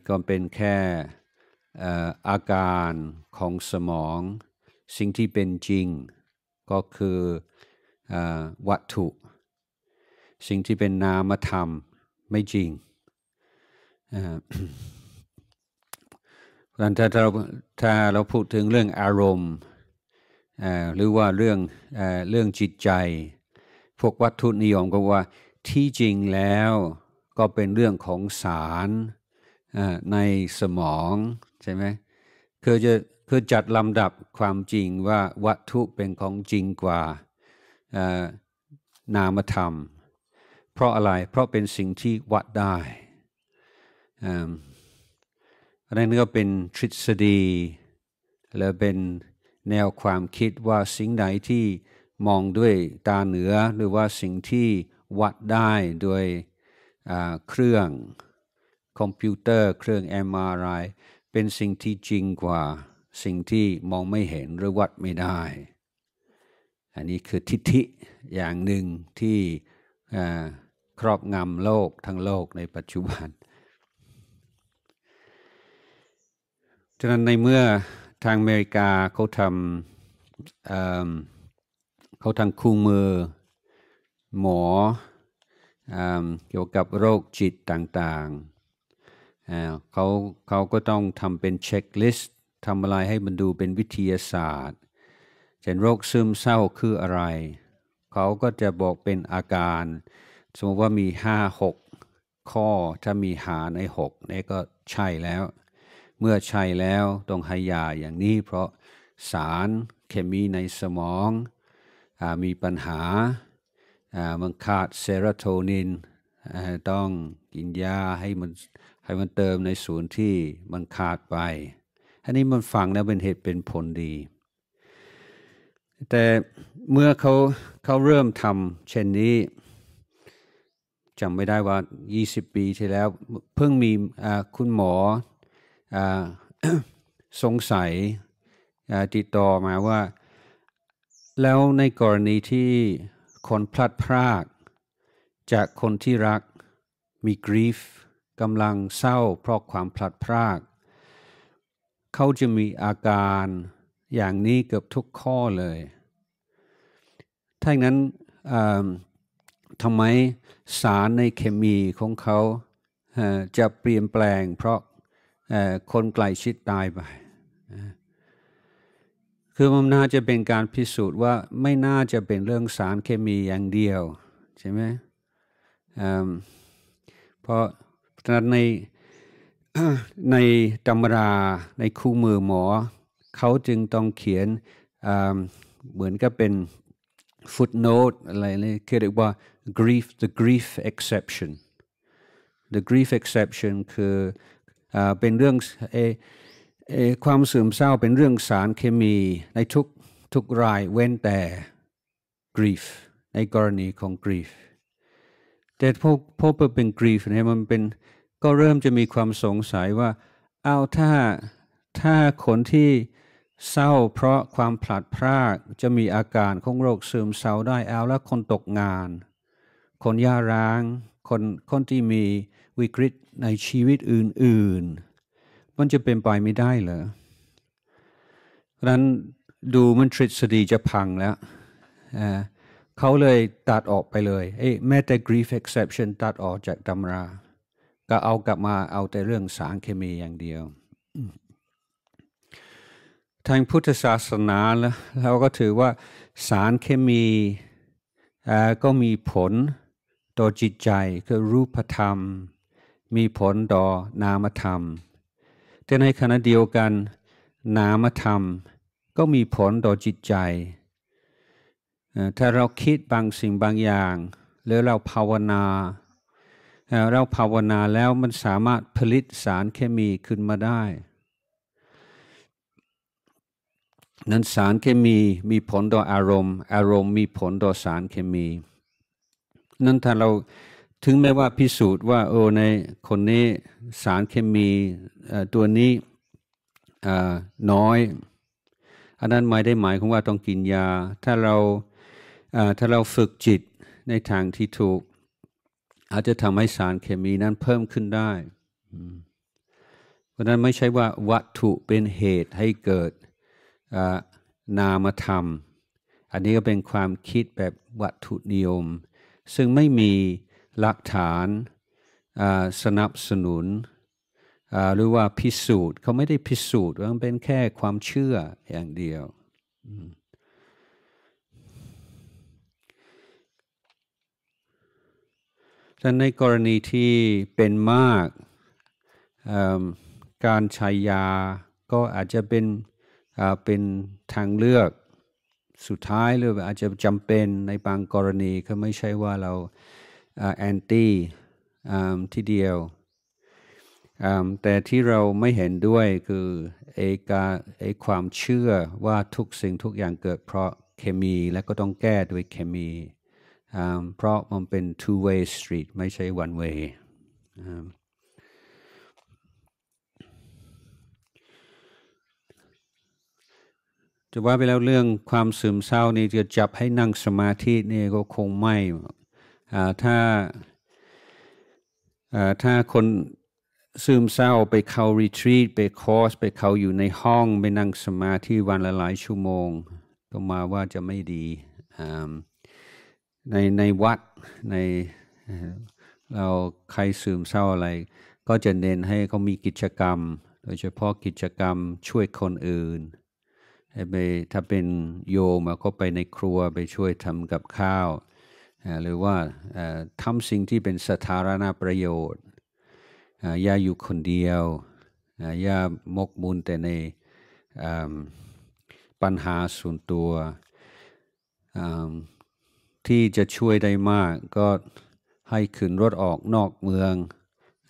ก็เป็นแค่อาการของสมอง สิ่งที่เป็นจริงก็คืออวัตถุ สิ่งที่เป็นนามธรรมไม่จริงดงถ้าเราถ้าเราพูดถึงเรื่องอารมณ์ หรือว่าเรื่องเรื่องจิตใจ พวกวัตถุนิยมก็ว่าที่จริงแล้วก็เป็นเรื่องของสารในสมองใช่ไหมคือจะคือจัดลำดับความจริงว่าวัตถุเป็นของจริงกว่านามธรรม เพราะอะไร เพราะเป็นสิ่งที่วัดได้อันนั้นก็เป็นทฤษฎีและเป็นแนวความคิดว่าสิ่งใดที่มองด้วยตาเหนือหรือว่าสิ่งที่วัดได้โดยเครื่องคอมพิวเตอร์ เครื่อง MRI เป็นสิ่งที่จริงกว่าสิ่งที่มองไม่เห็น หรือวัดไม่ได้ อันนี้คือทิฏฐิอย่างหนึ่งที่ครอบงำโลกทั้งโลกในปัจจุบันฉะนั้นในเมื่อทางอเมริกาเขาทำเขาทำงคู่มือ หมอเกี่ยวกับโรคจิตต่างๆ เขาเขาก็ต้องทำเป็นเช็คลิสต์ทำอะไรให้มันดูเป็นวิทยาศาสตร์ เช่นโรคซึมเศร้าคืออะไร เขาก็จะบอกเป็นอาการ สมมติว่ามี 5 6 ข้อถ้ามีหาใน 6 นี่ก็ใช่แล้ว เมื่อใช่แล้วต้องให้ยาอย่างนี้ เพราะสารเคมีในสมองอมีปัญหามันขาดเซโรโทนิน ต้องกินยาให้มันให้มันเติมในส่วนที่มันขาดไป อันนี้มันฟังแล้วเป็นเหตุเป็นผลดี แต่เมื่อเขาเขาเริ่มทำเช่นนี้จำไม่ได้ว่า 20 ปีที่แล้ว เพิ่งมีคุณหมออสงสัยติดต่อมาว่าแล้วในกรณีที่คนพลัดพราก จากคนที่รักมีกรีฟกำลังเศร้าเพราะความพลัดพรากเขาจะมีอาการอย่างนี้เกือบทุกข้อเลยถ้าอย่างนั้นทำไมสารในเคมีของเขาจะเปลี่ยนแปลงเพราะคนไกลชิดตายไปคือมันน่าจะเป็นการพิสูจน์ว่าไม่น่าจะเป็นเรื่องสารเคมีอย่างเดียวใช่ไหมเพราะฉะนั้นในในตำราในคู่มือหมอเขาจึงต้องเขียนเหมือนกับเป็น footnote อะไรนี่เรียกว่า grief the grief exception the grief exception คืออเป็นเรื่องเอความเสื่อมเศร้าเป็นเรื่องสารเคมีในทุกทุกรายเว้นแต่ grief ในกรณีของ grief แต่พบพบเป็น grief เนี่ยมันเป็นก็เริ่มจะมีความสงสัยว่าเอาถ้าถ้าคนที่เศร้าเพราะความผลัดพรากจะมีอาการของโรคซึมเศร้าได้เอาแล้วคนตกงาน คนยาร้าง คนคนที่มีวิกฤตในชีวิตอื่นมันจะเป็นไปไม่ได้เหรอนั้นดูมันทฤษฎีจะพังแล้ว เขาเลยตัดออกไปเลยเอ้แม้แต่ grief exception ตัดออกจากตำรา ก็เอากลับมาเอาแต่เรื่องสารเคมีอย่างเดียว ทางพุทธศาสนาแล้วเราก็ถือว่าสารเคมีก็มีผลต่อจิตใจ คือรูปธรรม มีผลต่อนามธรรมแต่ในขณะเดียวกันนามธรรมก็มีผลต่อจิตใจ ถ้าเราคิดบางสิ่งบางอย่างหรือเราภาวนาเราภาวนาแล้วมันสามารถผลิตสารเคมีขึ้นมาได้นั้นสารเคมีมีผลต่ออารมณ์ อารมณ์มีผลต่อสารเคมีนั้นถ้าเราถึงแม้ว่าพิสูจน์ว่าโอในคนนี้สารเคมีตัวนี้น้อยอันนั้นไม่ได้หมายของว่าต้องกินยา ถ้าเราถ้าเราฝึกจิตในทางที่ถูก อาจจะทำให้สารเคมีนั้นเพิ่มขึ้นได้เพราะนั้นไม่ใช่ว่าวัตถุเป็นเหตุให้เกิดนามธรรม อันนี้ก็เป็นความคิดแบบวัตถุนิยม ซึ่งไม่มีหลักฐานสนับสนุนหรือว่าพิสูจน์เขาไม่ได้พิสูจน์มันเป็นแค่ความเชื่ออย่างเดียว แต่ในกรณีที่เป็นมากการใช้ยา ก็อาจจะเป็นเป็นทางเลือกสุดท้าย หรืออาจจะจำเป็นในบางกรณีก็ไม่ใช่ว่าเราแอนตี้ทีเดียวแต่ที่เราไม่เห็นด้วยคือเอกาเอความเชื่อว่าทุกสิ่งทุกอย่างเกิดเพราะเคมีและก็ต้องแก้ด้วยเคมี เพราะมันเป็น two way street ไม่ใช่ one way จะว่าไปแล้วเรื่องความซึมเศร้านี่จะจับให้นั่งสมาธินี่ก็คงไม่ถ้าถ้าคนซึมเศร้าไปเข้ารีทรีตไปคอร์สไปเข้าอยู่ในห้องไปนั่งสมาธิวันละหลายชั่วโมงก็มาว่าจะไม่ดีในในวัดในเราใครซึมเศร้าอะไรก็จะเน้นให้เขามีกิจกรรม โดยเฉพาะกิจกรรมช่วยคนอื่นไปถ้าเป็นโยมก็ไปในครัวไปช่วยทำกับข้าวหรือว่าทำสิ่งที่เป็นสาธารณประโยชน์อย่าอยู่คนเดียว อย่ามกมุ่นแต่ในปัญหาส่วนตัว ที่จะช่วยได้มากก็ให้ขึ้นรถออกนอกเมือง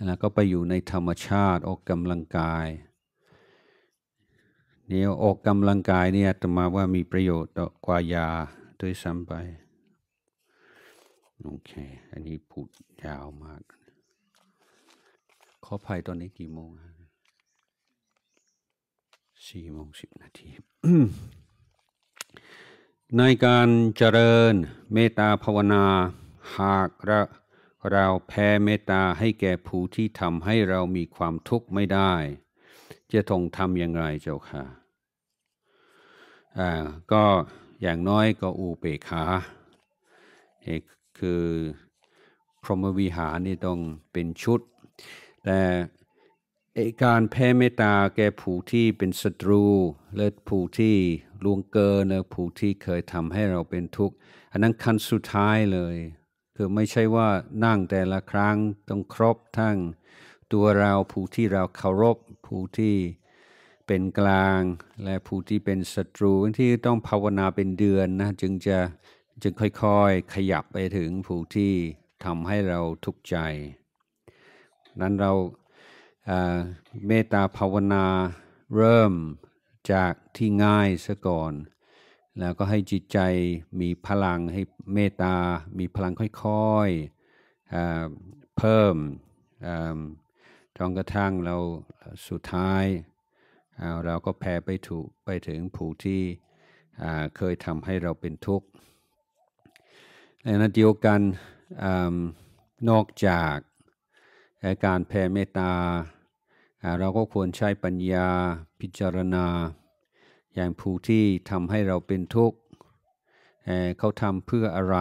แล้วก็ไปอยู่ในธรรมชาติออกกำลังกายเนี่ยออกกำลังกายเนี่ยตมาว่ามีประโยชน์กว่ายาด้วยซ้ำไปโอเค อันนี้พูดยาวมาก ขอภัยตอนนี้กี่โมงสี่โมงสิบนาที ในการเจริญเมตตาภาวนา หากเราแพ้เมตตาให้แก่ผู้ที่ทำให้เรามีความทุกข์ไม่ได้ จะทงทำอย่างไรเจ้าค่ะ อ่า ก็อย่างน้อยก็อุเบกขาคือพรหมวิหารนี่ต้องเป็นชุด แต่การแพ้เมตตาแก่ผู้ที่เป็นศัตรูและผู้ที่ลวงเกินและผู้ที่เคยทำให้เราเป็นทุกข์อันนั้นขั้นสุดท้ายเลยคือไม่ใช่ว่านั่งแต่ละครั้งต้องครบทั้งตัวเราผู้ที่เราเคารพผู้ที่เป็นกลาง และผู้ที่เป็นศัตรู ที่ต้องภาวนาเป็นเดือนนะจึงจะจึงค่อยๆ ขยับไปถึงผู้ที่ทำให้เราทุกข์ใจ นั้น เราเมตตาภาวนาเริ่มจากที่ง่ายซะก่อน แล้วก็ให้จิตใจมีพลังให้เมตตา มีพลังค่อยๆเพิ่มจนกระทั่งเราสุดท้ายเราก็แผ่ไปถูกไปถึงผู้ที่เคยทำให้เราเป็นทุกข์ในขณเดียวกันอนอกจากการแผ่เมตตา เราก็ควรใช้ปัญญาพิจารณา อย่างผู้ที่ทำให้เราเป็นทุกข์เขาทำเพื่ออะไร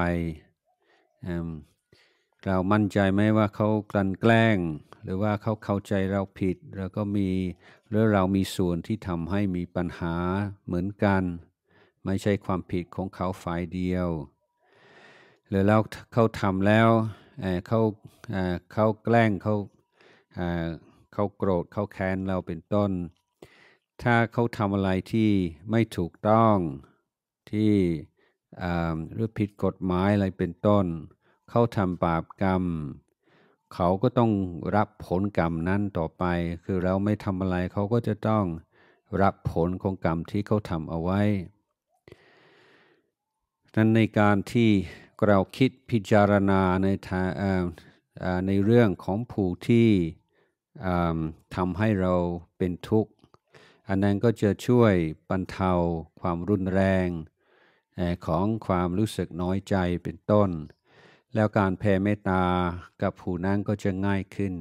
เรามั่นใจไหมว่าเขากลั่นแกล้ง หรือว่าเขาเข้าใจเราผิด แล้วก็มีหรือเรามีส่วนที่ทำให้มีปัญหาเหมือนกัน ไม่ใช่ความผิดของเขาฝ่ายเดียวหรือแล้วเขาทำแล้วเขาเขาแกล้งเขาเขาโกรธเขาแค้นเราเป็นต้น ถ้าเขาทำอะไรที่ไม่ถูกต้องที่หรือผิดกฎหมายอะไรเป็นต้น เขาทำบาปกรรมเขาก็ต้องรับผลกรรมนั้นต่อไป คือเราไม่ทำอะไรเขาก็จะต้องรับผลของกรรมที่เขาทำเอาไว้ นั้นในการที่เราคิดพิจารณาในทาในเรื่องของผู้ที่ทำให้เราเป็นทุกข์ อันนั้นก็จะช่วยบรรเทาความรุนแรงของความรู้สึกน้อยใจเป็นต้น แล้วการแผ่เมตตากับผู้นั้นก็จะง่ายขึ้น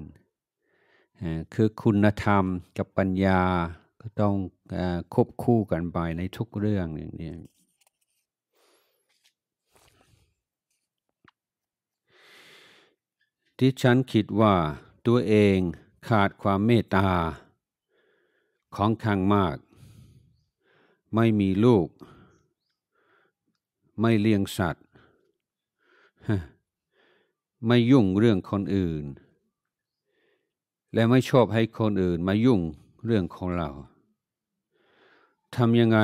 คือคุณธรรมกับปัญญาก็ต้องควบคู่กันไปในทุกเรื่องอย่างนี้ที่ฉันคิดว่าตัวเองขาดความเมตตา ของข้างมาก ไม่มีลูก ไม่เลี้ยงสัตว์ไม่ยุ่งเรื่องคนอื่น และไม่ชอบให้คนอื่น มายุ่งเรื่องของเราทำยังไง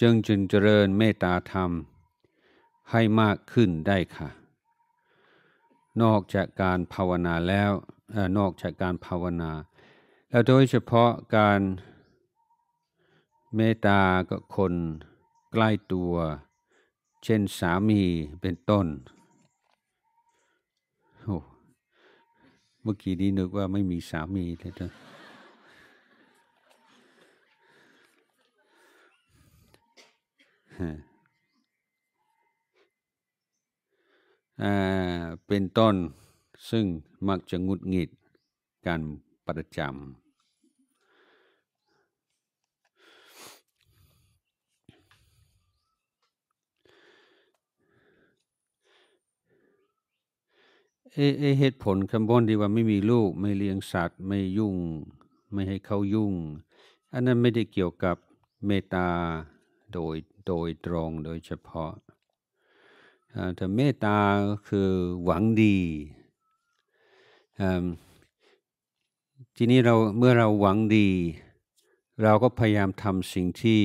จึงจึงเจริญเมตตาธรรม ให้มากขึ้นได้ค่ะนอกจากการภาวนาแล้วนอกจากการภาวนา แล้วโดยเฉพาะการเมตตาก็คนใกล้ตัว เช่นสามีเป็นต้นโอ้เมื่อกี้นี้นึกว่าไม่มีสามีเลยนะฮเป็นต้นซึ่งมักจะงุดหงิดกันประจำเอเหตุผลคำบนที่ว่าไม่มีลูกไม่เลี้ยงสัตว์ไม่ยุ่งไม่ให้เขายุ่ง อันนั้นไม่ได้เกี่ยวกับเมตตาโดยโดยตรงโดยเฉพาะแต่เมตตาคือหวังดีทีนี้เราเมื่อเราหวังดี เราก็พยายามทำสิ่งที่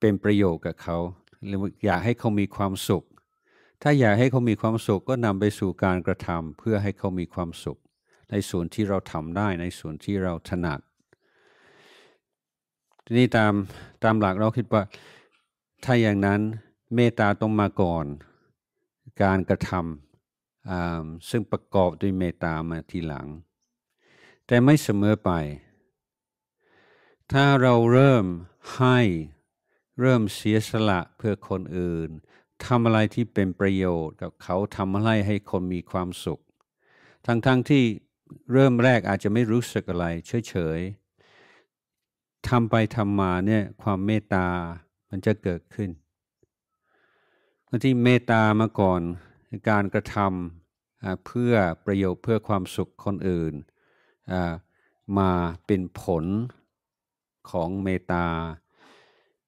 เป็นประโยชน์กับเขาอยากให้เขามีความสุข ถ้าอยากให้เขามีความสุขก็นำไปสู่การกระทำเพื่อให้เขามีความสุข ในส่วนที่เราทำได้ในส่วนที่เราถนัด ทีนี้ตามตามหลักเราคิดว่าถ้าอย่างนั้นเมตตาต้องมาก่อนการกระทำซึ่งประกอบด้วยเมตตามาทีหลัง แต่ไม่เสมอไป ถ้าเราเริ่มให้เริ่มเสียสละเพื่อคนอื่นทำอะไรที่เป็นประโยชน์กับเขาทำอะไรให้คนมีความสุขทั้งๆทที่เริ่มแรกอาจจะไม่รู้สึกอะไรเฉยๆทำไปทำมาเนี่ยความเมตตามันจะเกิดขึ้นบางทีเมตตามาก่อนการกระทำเพื่อประโยชน์เพื่อความสุขคนอื่นมาเป็นผลของเมตตา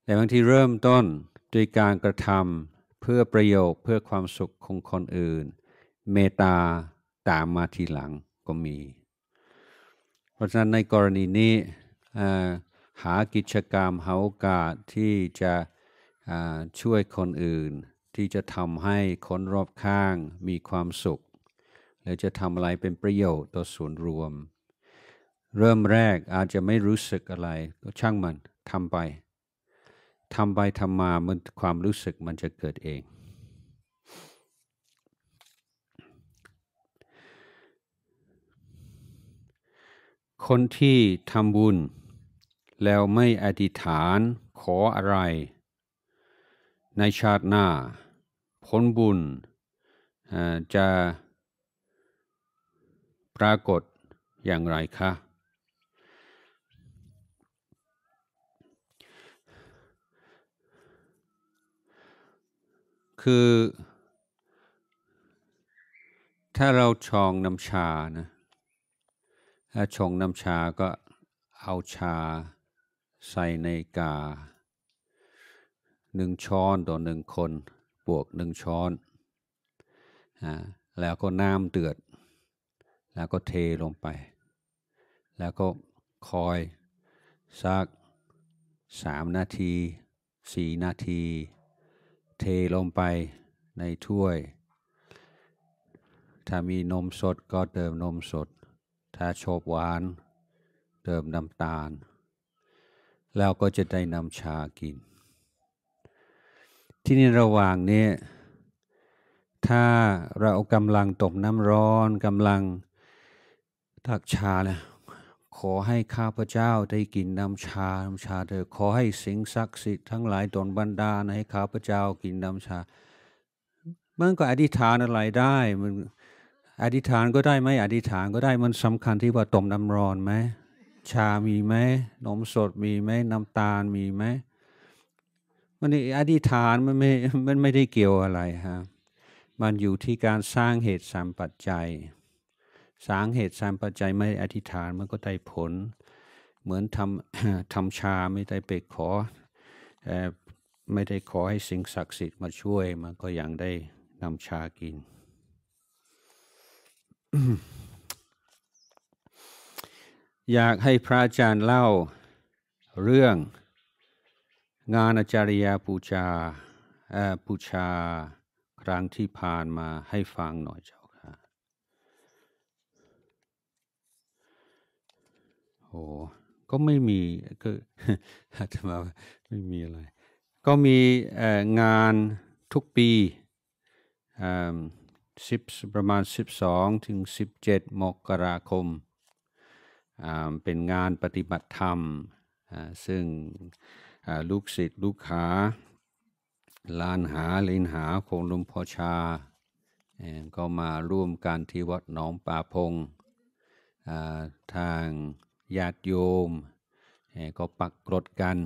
แต่บางทีเริ่มต้นด้วยการกระทำเพื่อประโยชน์เพื่อความสุขของคนอื่น เมตตาตามมาทีหลังก็มี เพราะฉะนั้นในกรณีนี้หากิจกรรมหาโอกาสที่จะช่วยคนอื่นที่จะทำให้คนรอบข้างมีความสุขและจะทำอะไรเป็นประโยชน์ต่อส่วนรวม เริ่มแรกอาจจะไม่รู้สึกอะไร ก็ช่างมันทำไปทำไปทำมามันความรู้สึกมันจะเกิดเอง คนที่ทำบุญแล้วไม่อธิษฐานขออะไร ในชาติหน้าผลบุญจะปรากฏอย่างไรคะ คือถ้าเราชงน้ำชานะ ถ้าชงน้ำชาก็เอาชาใส่ในกาหนึ่งช้อนต่อหนึ่งคนบวกหนึ่งช้อน แล้วก็น้ำเดือด แล้วก็เทลงไป แล้วก็คอยสักสามนาทีสี่นาที เทลงไปในถ้วย ถ้ามีนมสดก็เติมนมสด ถ้าชอบหวานเติมน้ำตาล แล้วก็จะได้น้ำชากินที่นี่ระหว่างนี้ ถ้าเรากำลังตกน้ำร้อนกำลังตักชาเนี่ยขอให้ข้าพเจ้าได้กินน้ำชา น้ำชาเถอขอให้สิ่งศักดิ์สิทธิ์ทั้งหลายตนบรรดาให้ข้าพเจ้ากินน้ำชามันก็อธิษฐานอะไรได้มันอธิษฐานก็ได้ไหมอธิษฐานก็ได้มันสำคัญที่ว่าต้มน้ำร้อนไหมชา มีไหมนมสดมีไหมน้ำตาลมีไหมมันอธิษฐานมันไม่ มันไม่ได้เกี่ยวอะไรฮะมันอยู่ที่การสร้างเหตุสามปัจจัย สร้างเหตุสามปัจจัยไม่ อธิษฐานมันก็ได้ผล เหมือนทำทำชาไม่ได้ไปขอ ไม่ได้ขอให้สิ่งศักดิ์สิทธิ์มาช่วย มันก็ยังได้นำชากิน อยากให้พระอาจารย์เล่าเรื่องงานอาจารยาปูชาปูชาครั้งที่ผ่านมาให้ฟังหน่อยเจ้าค่ะ โอ้ก็ไม่มีก็อาจจะมาไม่มีอะไร ก็มีงานทุกปีสิบประมาณ 12 ถึง 17 มกราคม เป็นงานปฏิบัติธรรมซึ่งลูกศิษย์ลูกหาลานหาลินหาคงลุมพอชา ก็มาร่วมกันที่วัดหนองป่าพงทางญาติโยมก็ปักกรดกัน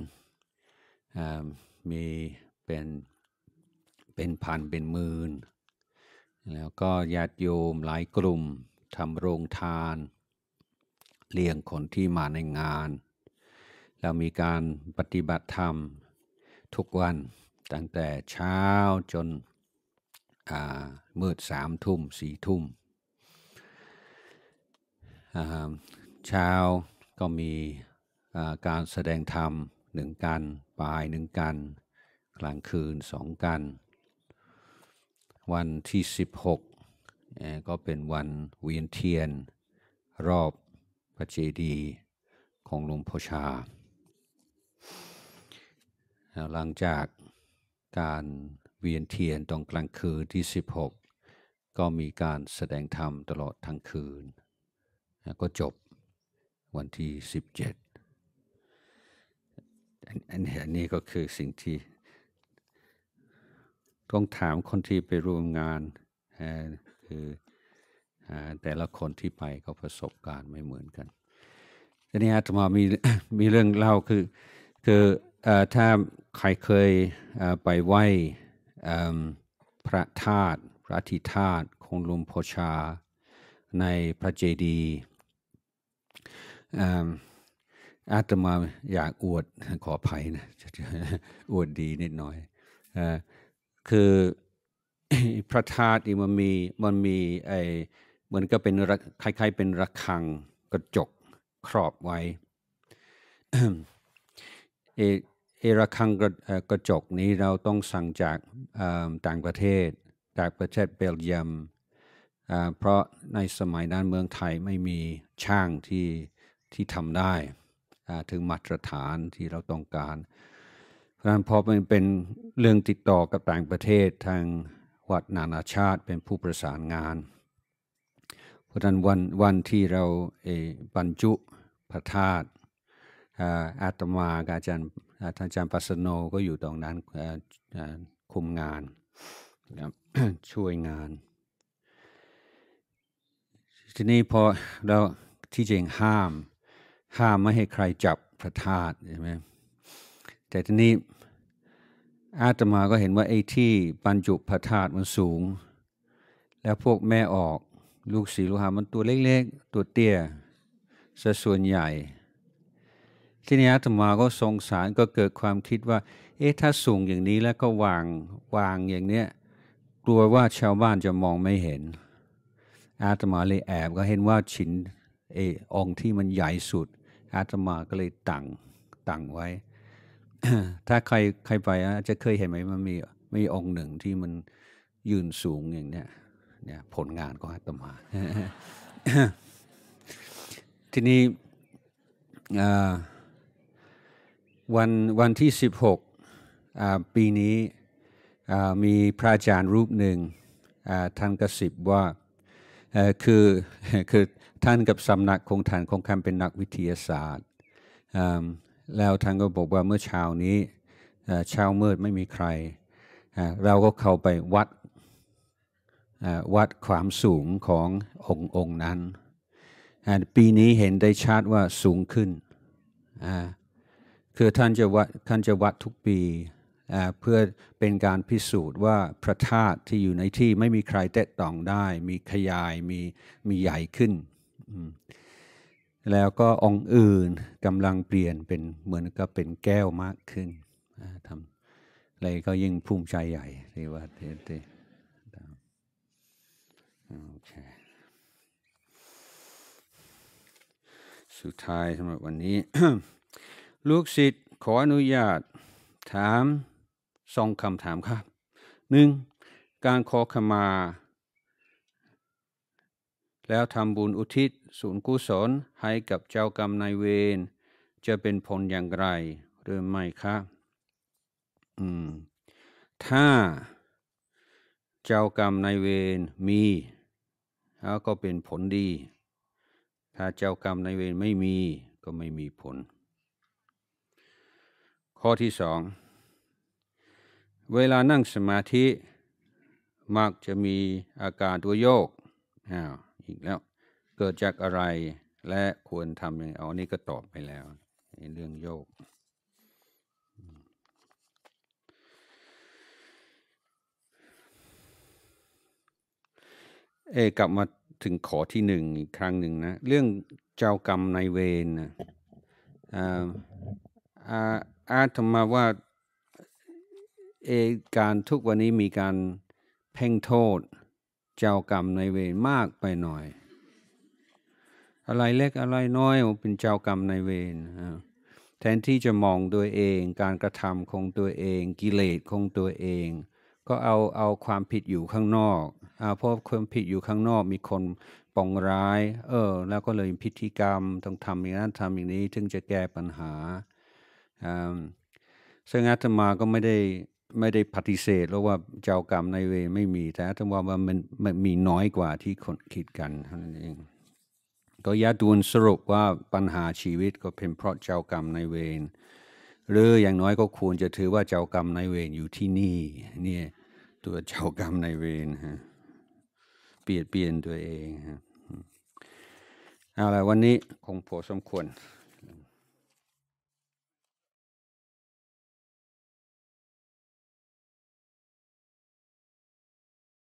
มีเป็น เป็นพันเป็นหมื่นแล้วก็ญาติโยมหลายกลุ่มทำโรงทาน เลี้ยงคนที่มาในงานเรามีการปฏิบัติธรรมทุกวันตั้งแต่เช้าจนมืดสามทุ่มสี่ทุ่ม เช้าก็มีการแสดงธรรมหนึ่งกันปลายหนึ่งกันกลางคืนสองกัน วันที่ 16 ก็เป็นวันเวียนเทียนรอบพระเจดีย์ของหลวงพ่อชาหลังจากการเวียนเทียนตรงกลางคืนที่ 16 ก็มีการแสดงธรรมตลอดทั้งคืนก็จบวันที่ 17 อันนี้ก็คือสิ่งที่ต้องถามคนที่ไปร่วมงานคือแต่ละคนที่ไปก็ประสบการณ์ไม่เหมือนกันทีนี้อาตมามีมีเรื่องเล่าคือคือถ้าใครเคยไปไหว้พระธาตุพระธิธาตุของลุงพชาในพระเจดีย์อาตมาอยากอวดขออภัยนะอวดดีนิดหน่อยอคือพระธาตุมันมีมันมีไอเหมือนก็เป็นคล้ายๆเป็นระฆังกระจกครอบไว้เอระคังกระจกนี้เราต้องสั่งจากต่างประเทศจากประเทศเบลเยียม เพราะในสมัยนั้นเมืองไทยไม่มีช่างที่ที่ทำได้ถึงมาตรฐานที่เราต้องการ เพราะนั้นพอนเป็นเรื่องติดต่อกับต่างประเทศทางวัดนานาชาติเป็นผู้ประสานงานเพราะนั้นวันวันที่เราบรรจุพระธาตุอาตมาอาจารย์ท่านอาจารย์ปัสโนก็อยู่ตรงนั้นคุมงานนะช่วยงาน ทีนี้พอเราที่จริงห้ามห้ามไม่ให้ใครจับพระธาตุใช่ไหมแต่ทีนี้อาตมาก็เห็นว่า ไอ้ที่บรรจุพระธาตุมันสูง แล้วพวกแม่ออกลูกศีษลูกหามันตัวเล็กๆ ตัวเตี้ยซะส่วนใหญ่ทีนี้อาตมาก็สงสารก็เกิดความคิดว่า เอ๊ะถ้าสูงอย่างนี้แล้วก็วางวางอย่างเนี้ยกลัวว่าชาวบ้านจะมองไม่เห็นอาตมาเลยแอบก็เห็นว่าชิ้นเอองที่มันใหญ่สุด อาตมาก็เลยตั้งตั้งไว้ถ้าใครใครไปอาจจะเคยเห็นไหมมันมีมีองค์หนึ่งที่มันยืนสูงอย่างเนี้ยเนี่ยผลงานของอาตมาทีนี้อ่าวันวันที่ 16ปีนี้มีพระอาจารย์รูปหนึ่งท่านกระสิบว่าคือคือท่านกับสำนักคงฐาน คงคำเป็นนักวิทยาศาสตร์แล้วท่านก็บอกว่าเมื่อเช้านี้เช้ามืดไม่มีใครเราก็เข้าไปวัดวัดความสูงขององค์องค์นั้น ปีนี้เห็นได้ชัดว่าสูงขึ้นคือท่านจะวัดท่านจะวัดทุกปีเพื่อเป็นการพิสูจน์ว่าพระธาตุที่อยู่ในที่ไม่มีใครแตะต้องได้ มีขยายมีมีใหญ่ขึ้น แล้วก็องค์อื่นกำลังเปลี่ยนเป็นเหมือนกับเป็นแก้วมากขึ้นทำอะไรก็ยิ่งภูมิใจใหญ่ที่ว่าเตสุดท้ายสำหรับวันนี้ลูกศิษย์ขออนุญาตถามสองคำถามครับหนึ่งการขอขมา แล้วทำบุญอุทิศศูนย์กุศลให้กับเจ้ากรรมนายเวรจะเป็นผลอย่างไรหรือไม่ครับอืมถ้าเจ้ากรรมนายเวรมีแล้วก็เป็นผลดี ถ้าเจ้ากรรมนายเวรไม่มีก็ไม่มีผลข้อที่สองเวลานั่งสมาธิ มักจะมีอาการตัวโยกอ้าวอีกแล้ว เกิดจากอะไรและควรทำอย่างอันี่ก็ตอบไปแล้วในเรื่องโยก เอกลับมาถึงขอที่หนึ่งอีกครั้งหนึ่งนะ เรื่องเจ้ากรรมนายเวรนะอาตมาว่าเอการทุกวันนี้มีการเพ่งโทษเจ้ากรรมในเวรมากไปหน่อย อะไรเล็กอะไรน้อย เป็นเจ้ากรรมในเวรแทนที่จะมองตัวเองการกระทำของตัวเอง กิเลสของตัวเอง ก็เอาเอาความผิดอยู่ข้างนอกอาพราะความผิดอยู่ข้างนอก มีคนปองร้าย เออ แล้วก็เลยพิธีกรรมต้องทำอย่างนั้นทำอย่างนี้ถึงจะแก้ปัญหาซึ่งอาตมาก็ไม่ได้ไม่ได้ปฏิเสธหรือว่าเจ้ากรรมในเวไม่มี แต่อาตมาว่ามันมันมีน้อยกว่าที่คนคิดกันเท่านั้นเอง ก็ยาดูนสรุปว่าปัญหาชีวิตก็เป็นเพราะเจ้ากรรมในเวร หรืออย่างน้อยก็ควรจะถือว่าเจ้ากรรมในเวรอยู่ที่นี่นี่ตัวเจ้ากรรมในเวรฮะเปลี่ยนเปลี่ยนตัวเองฮะเอาละวันนี้คงพอสมควร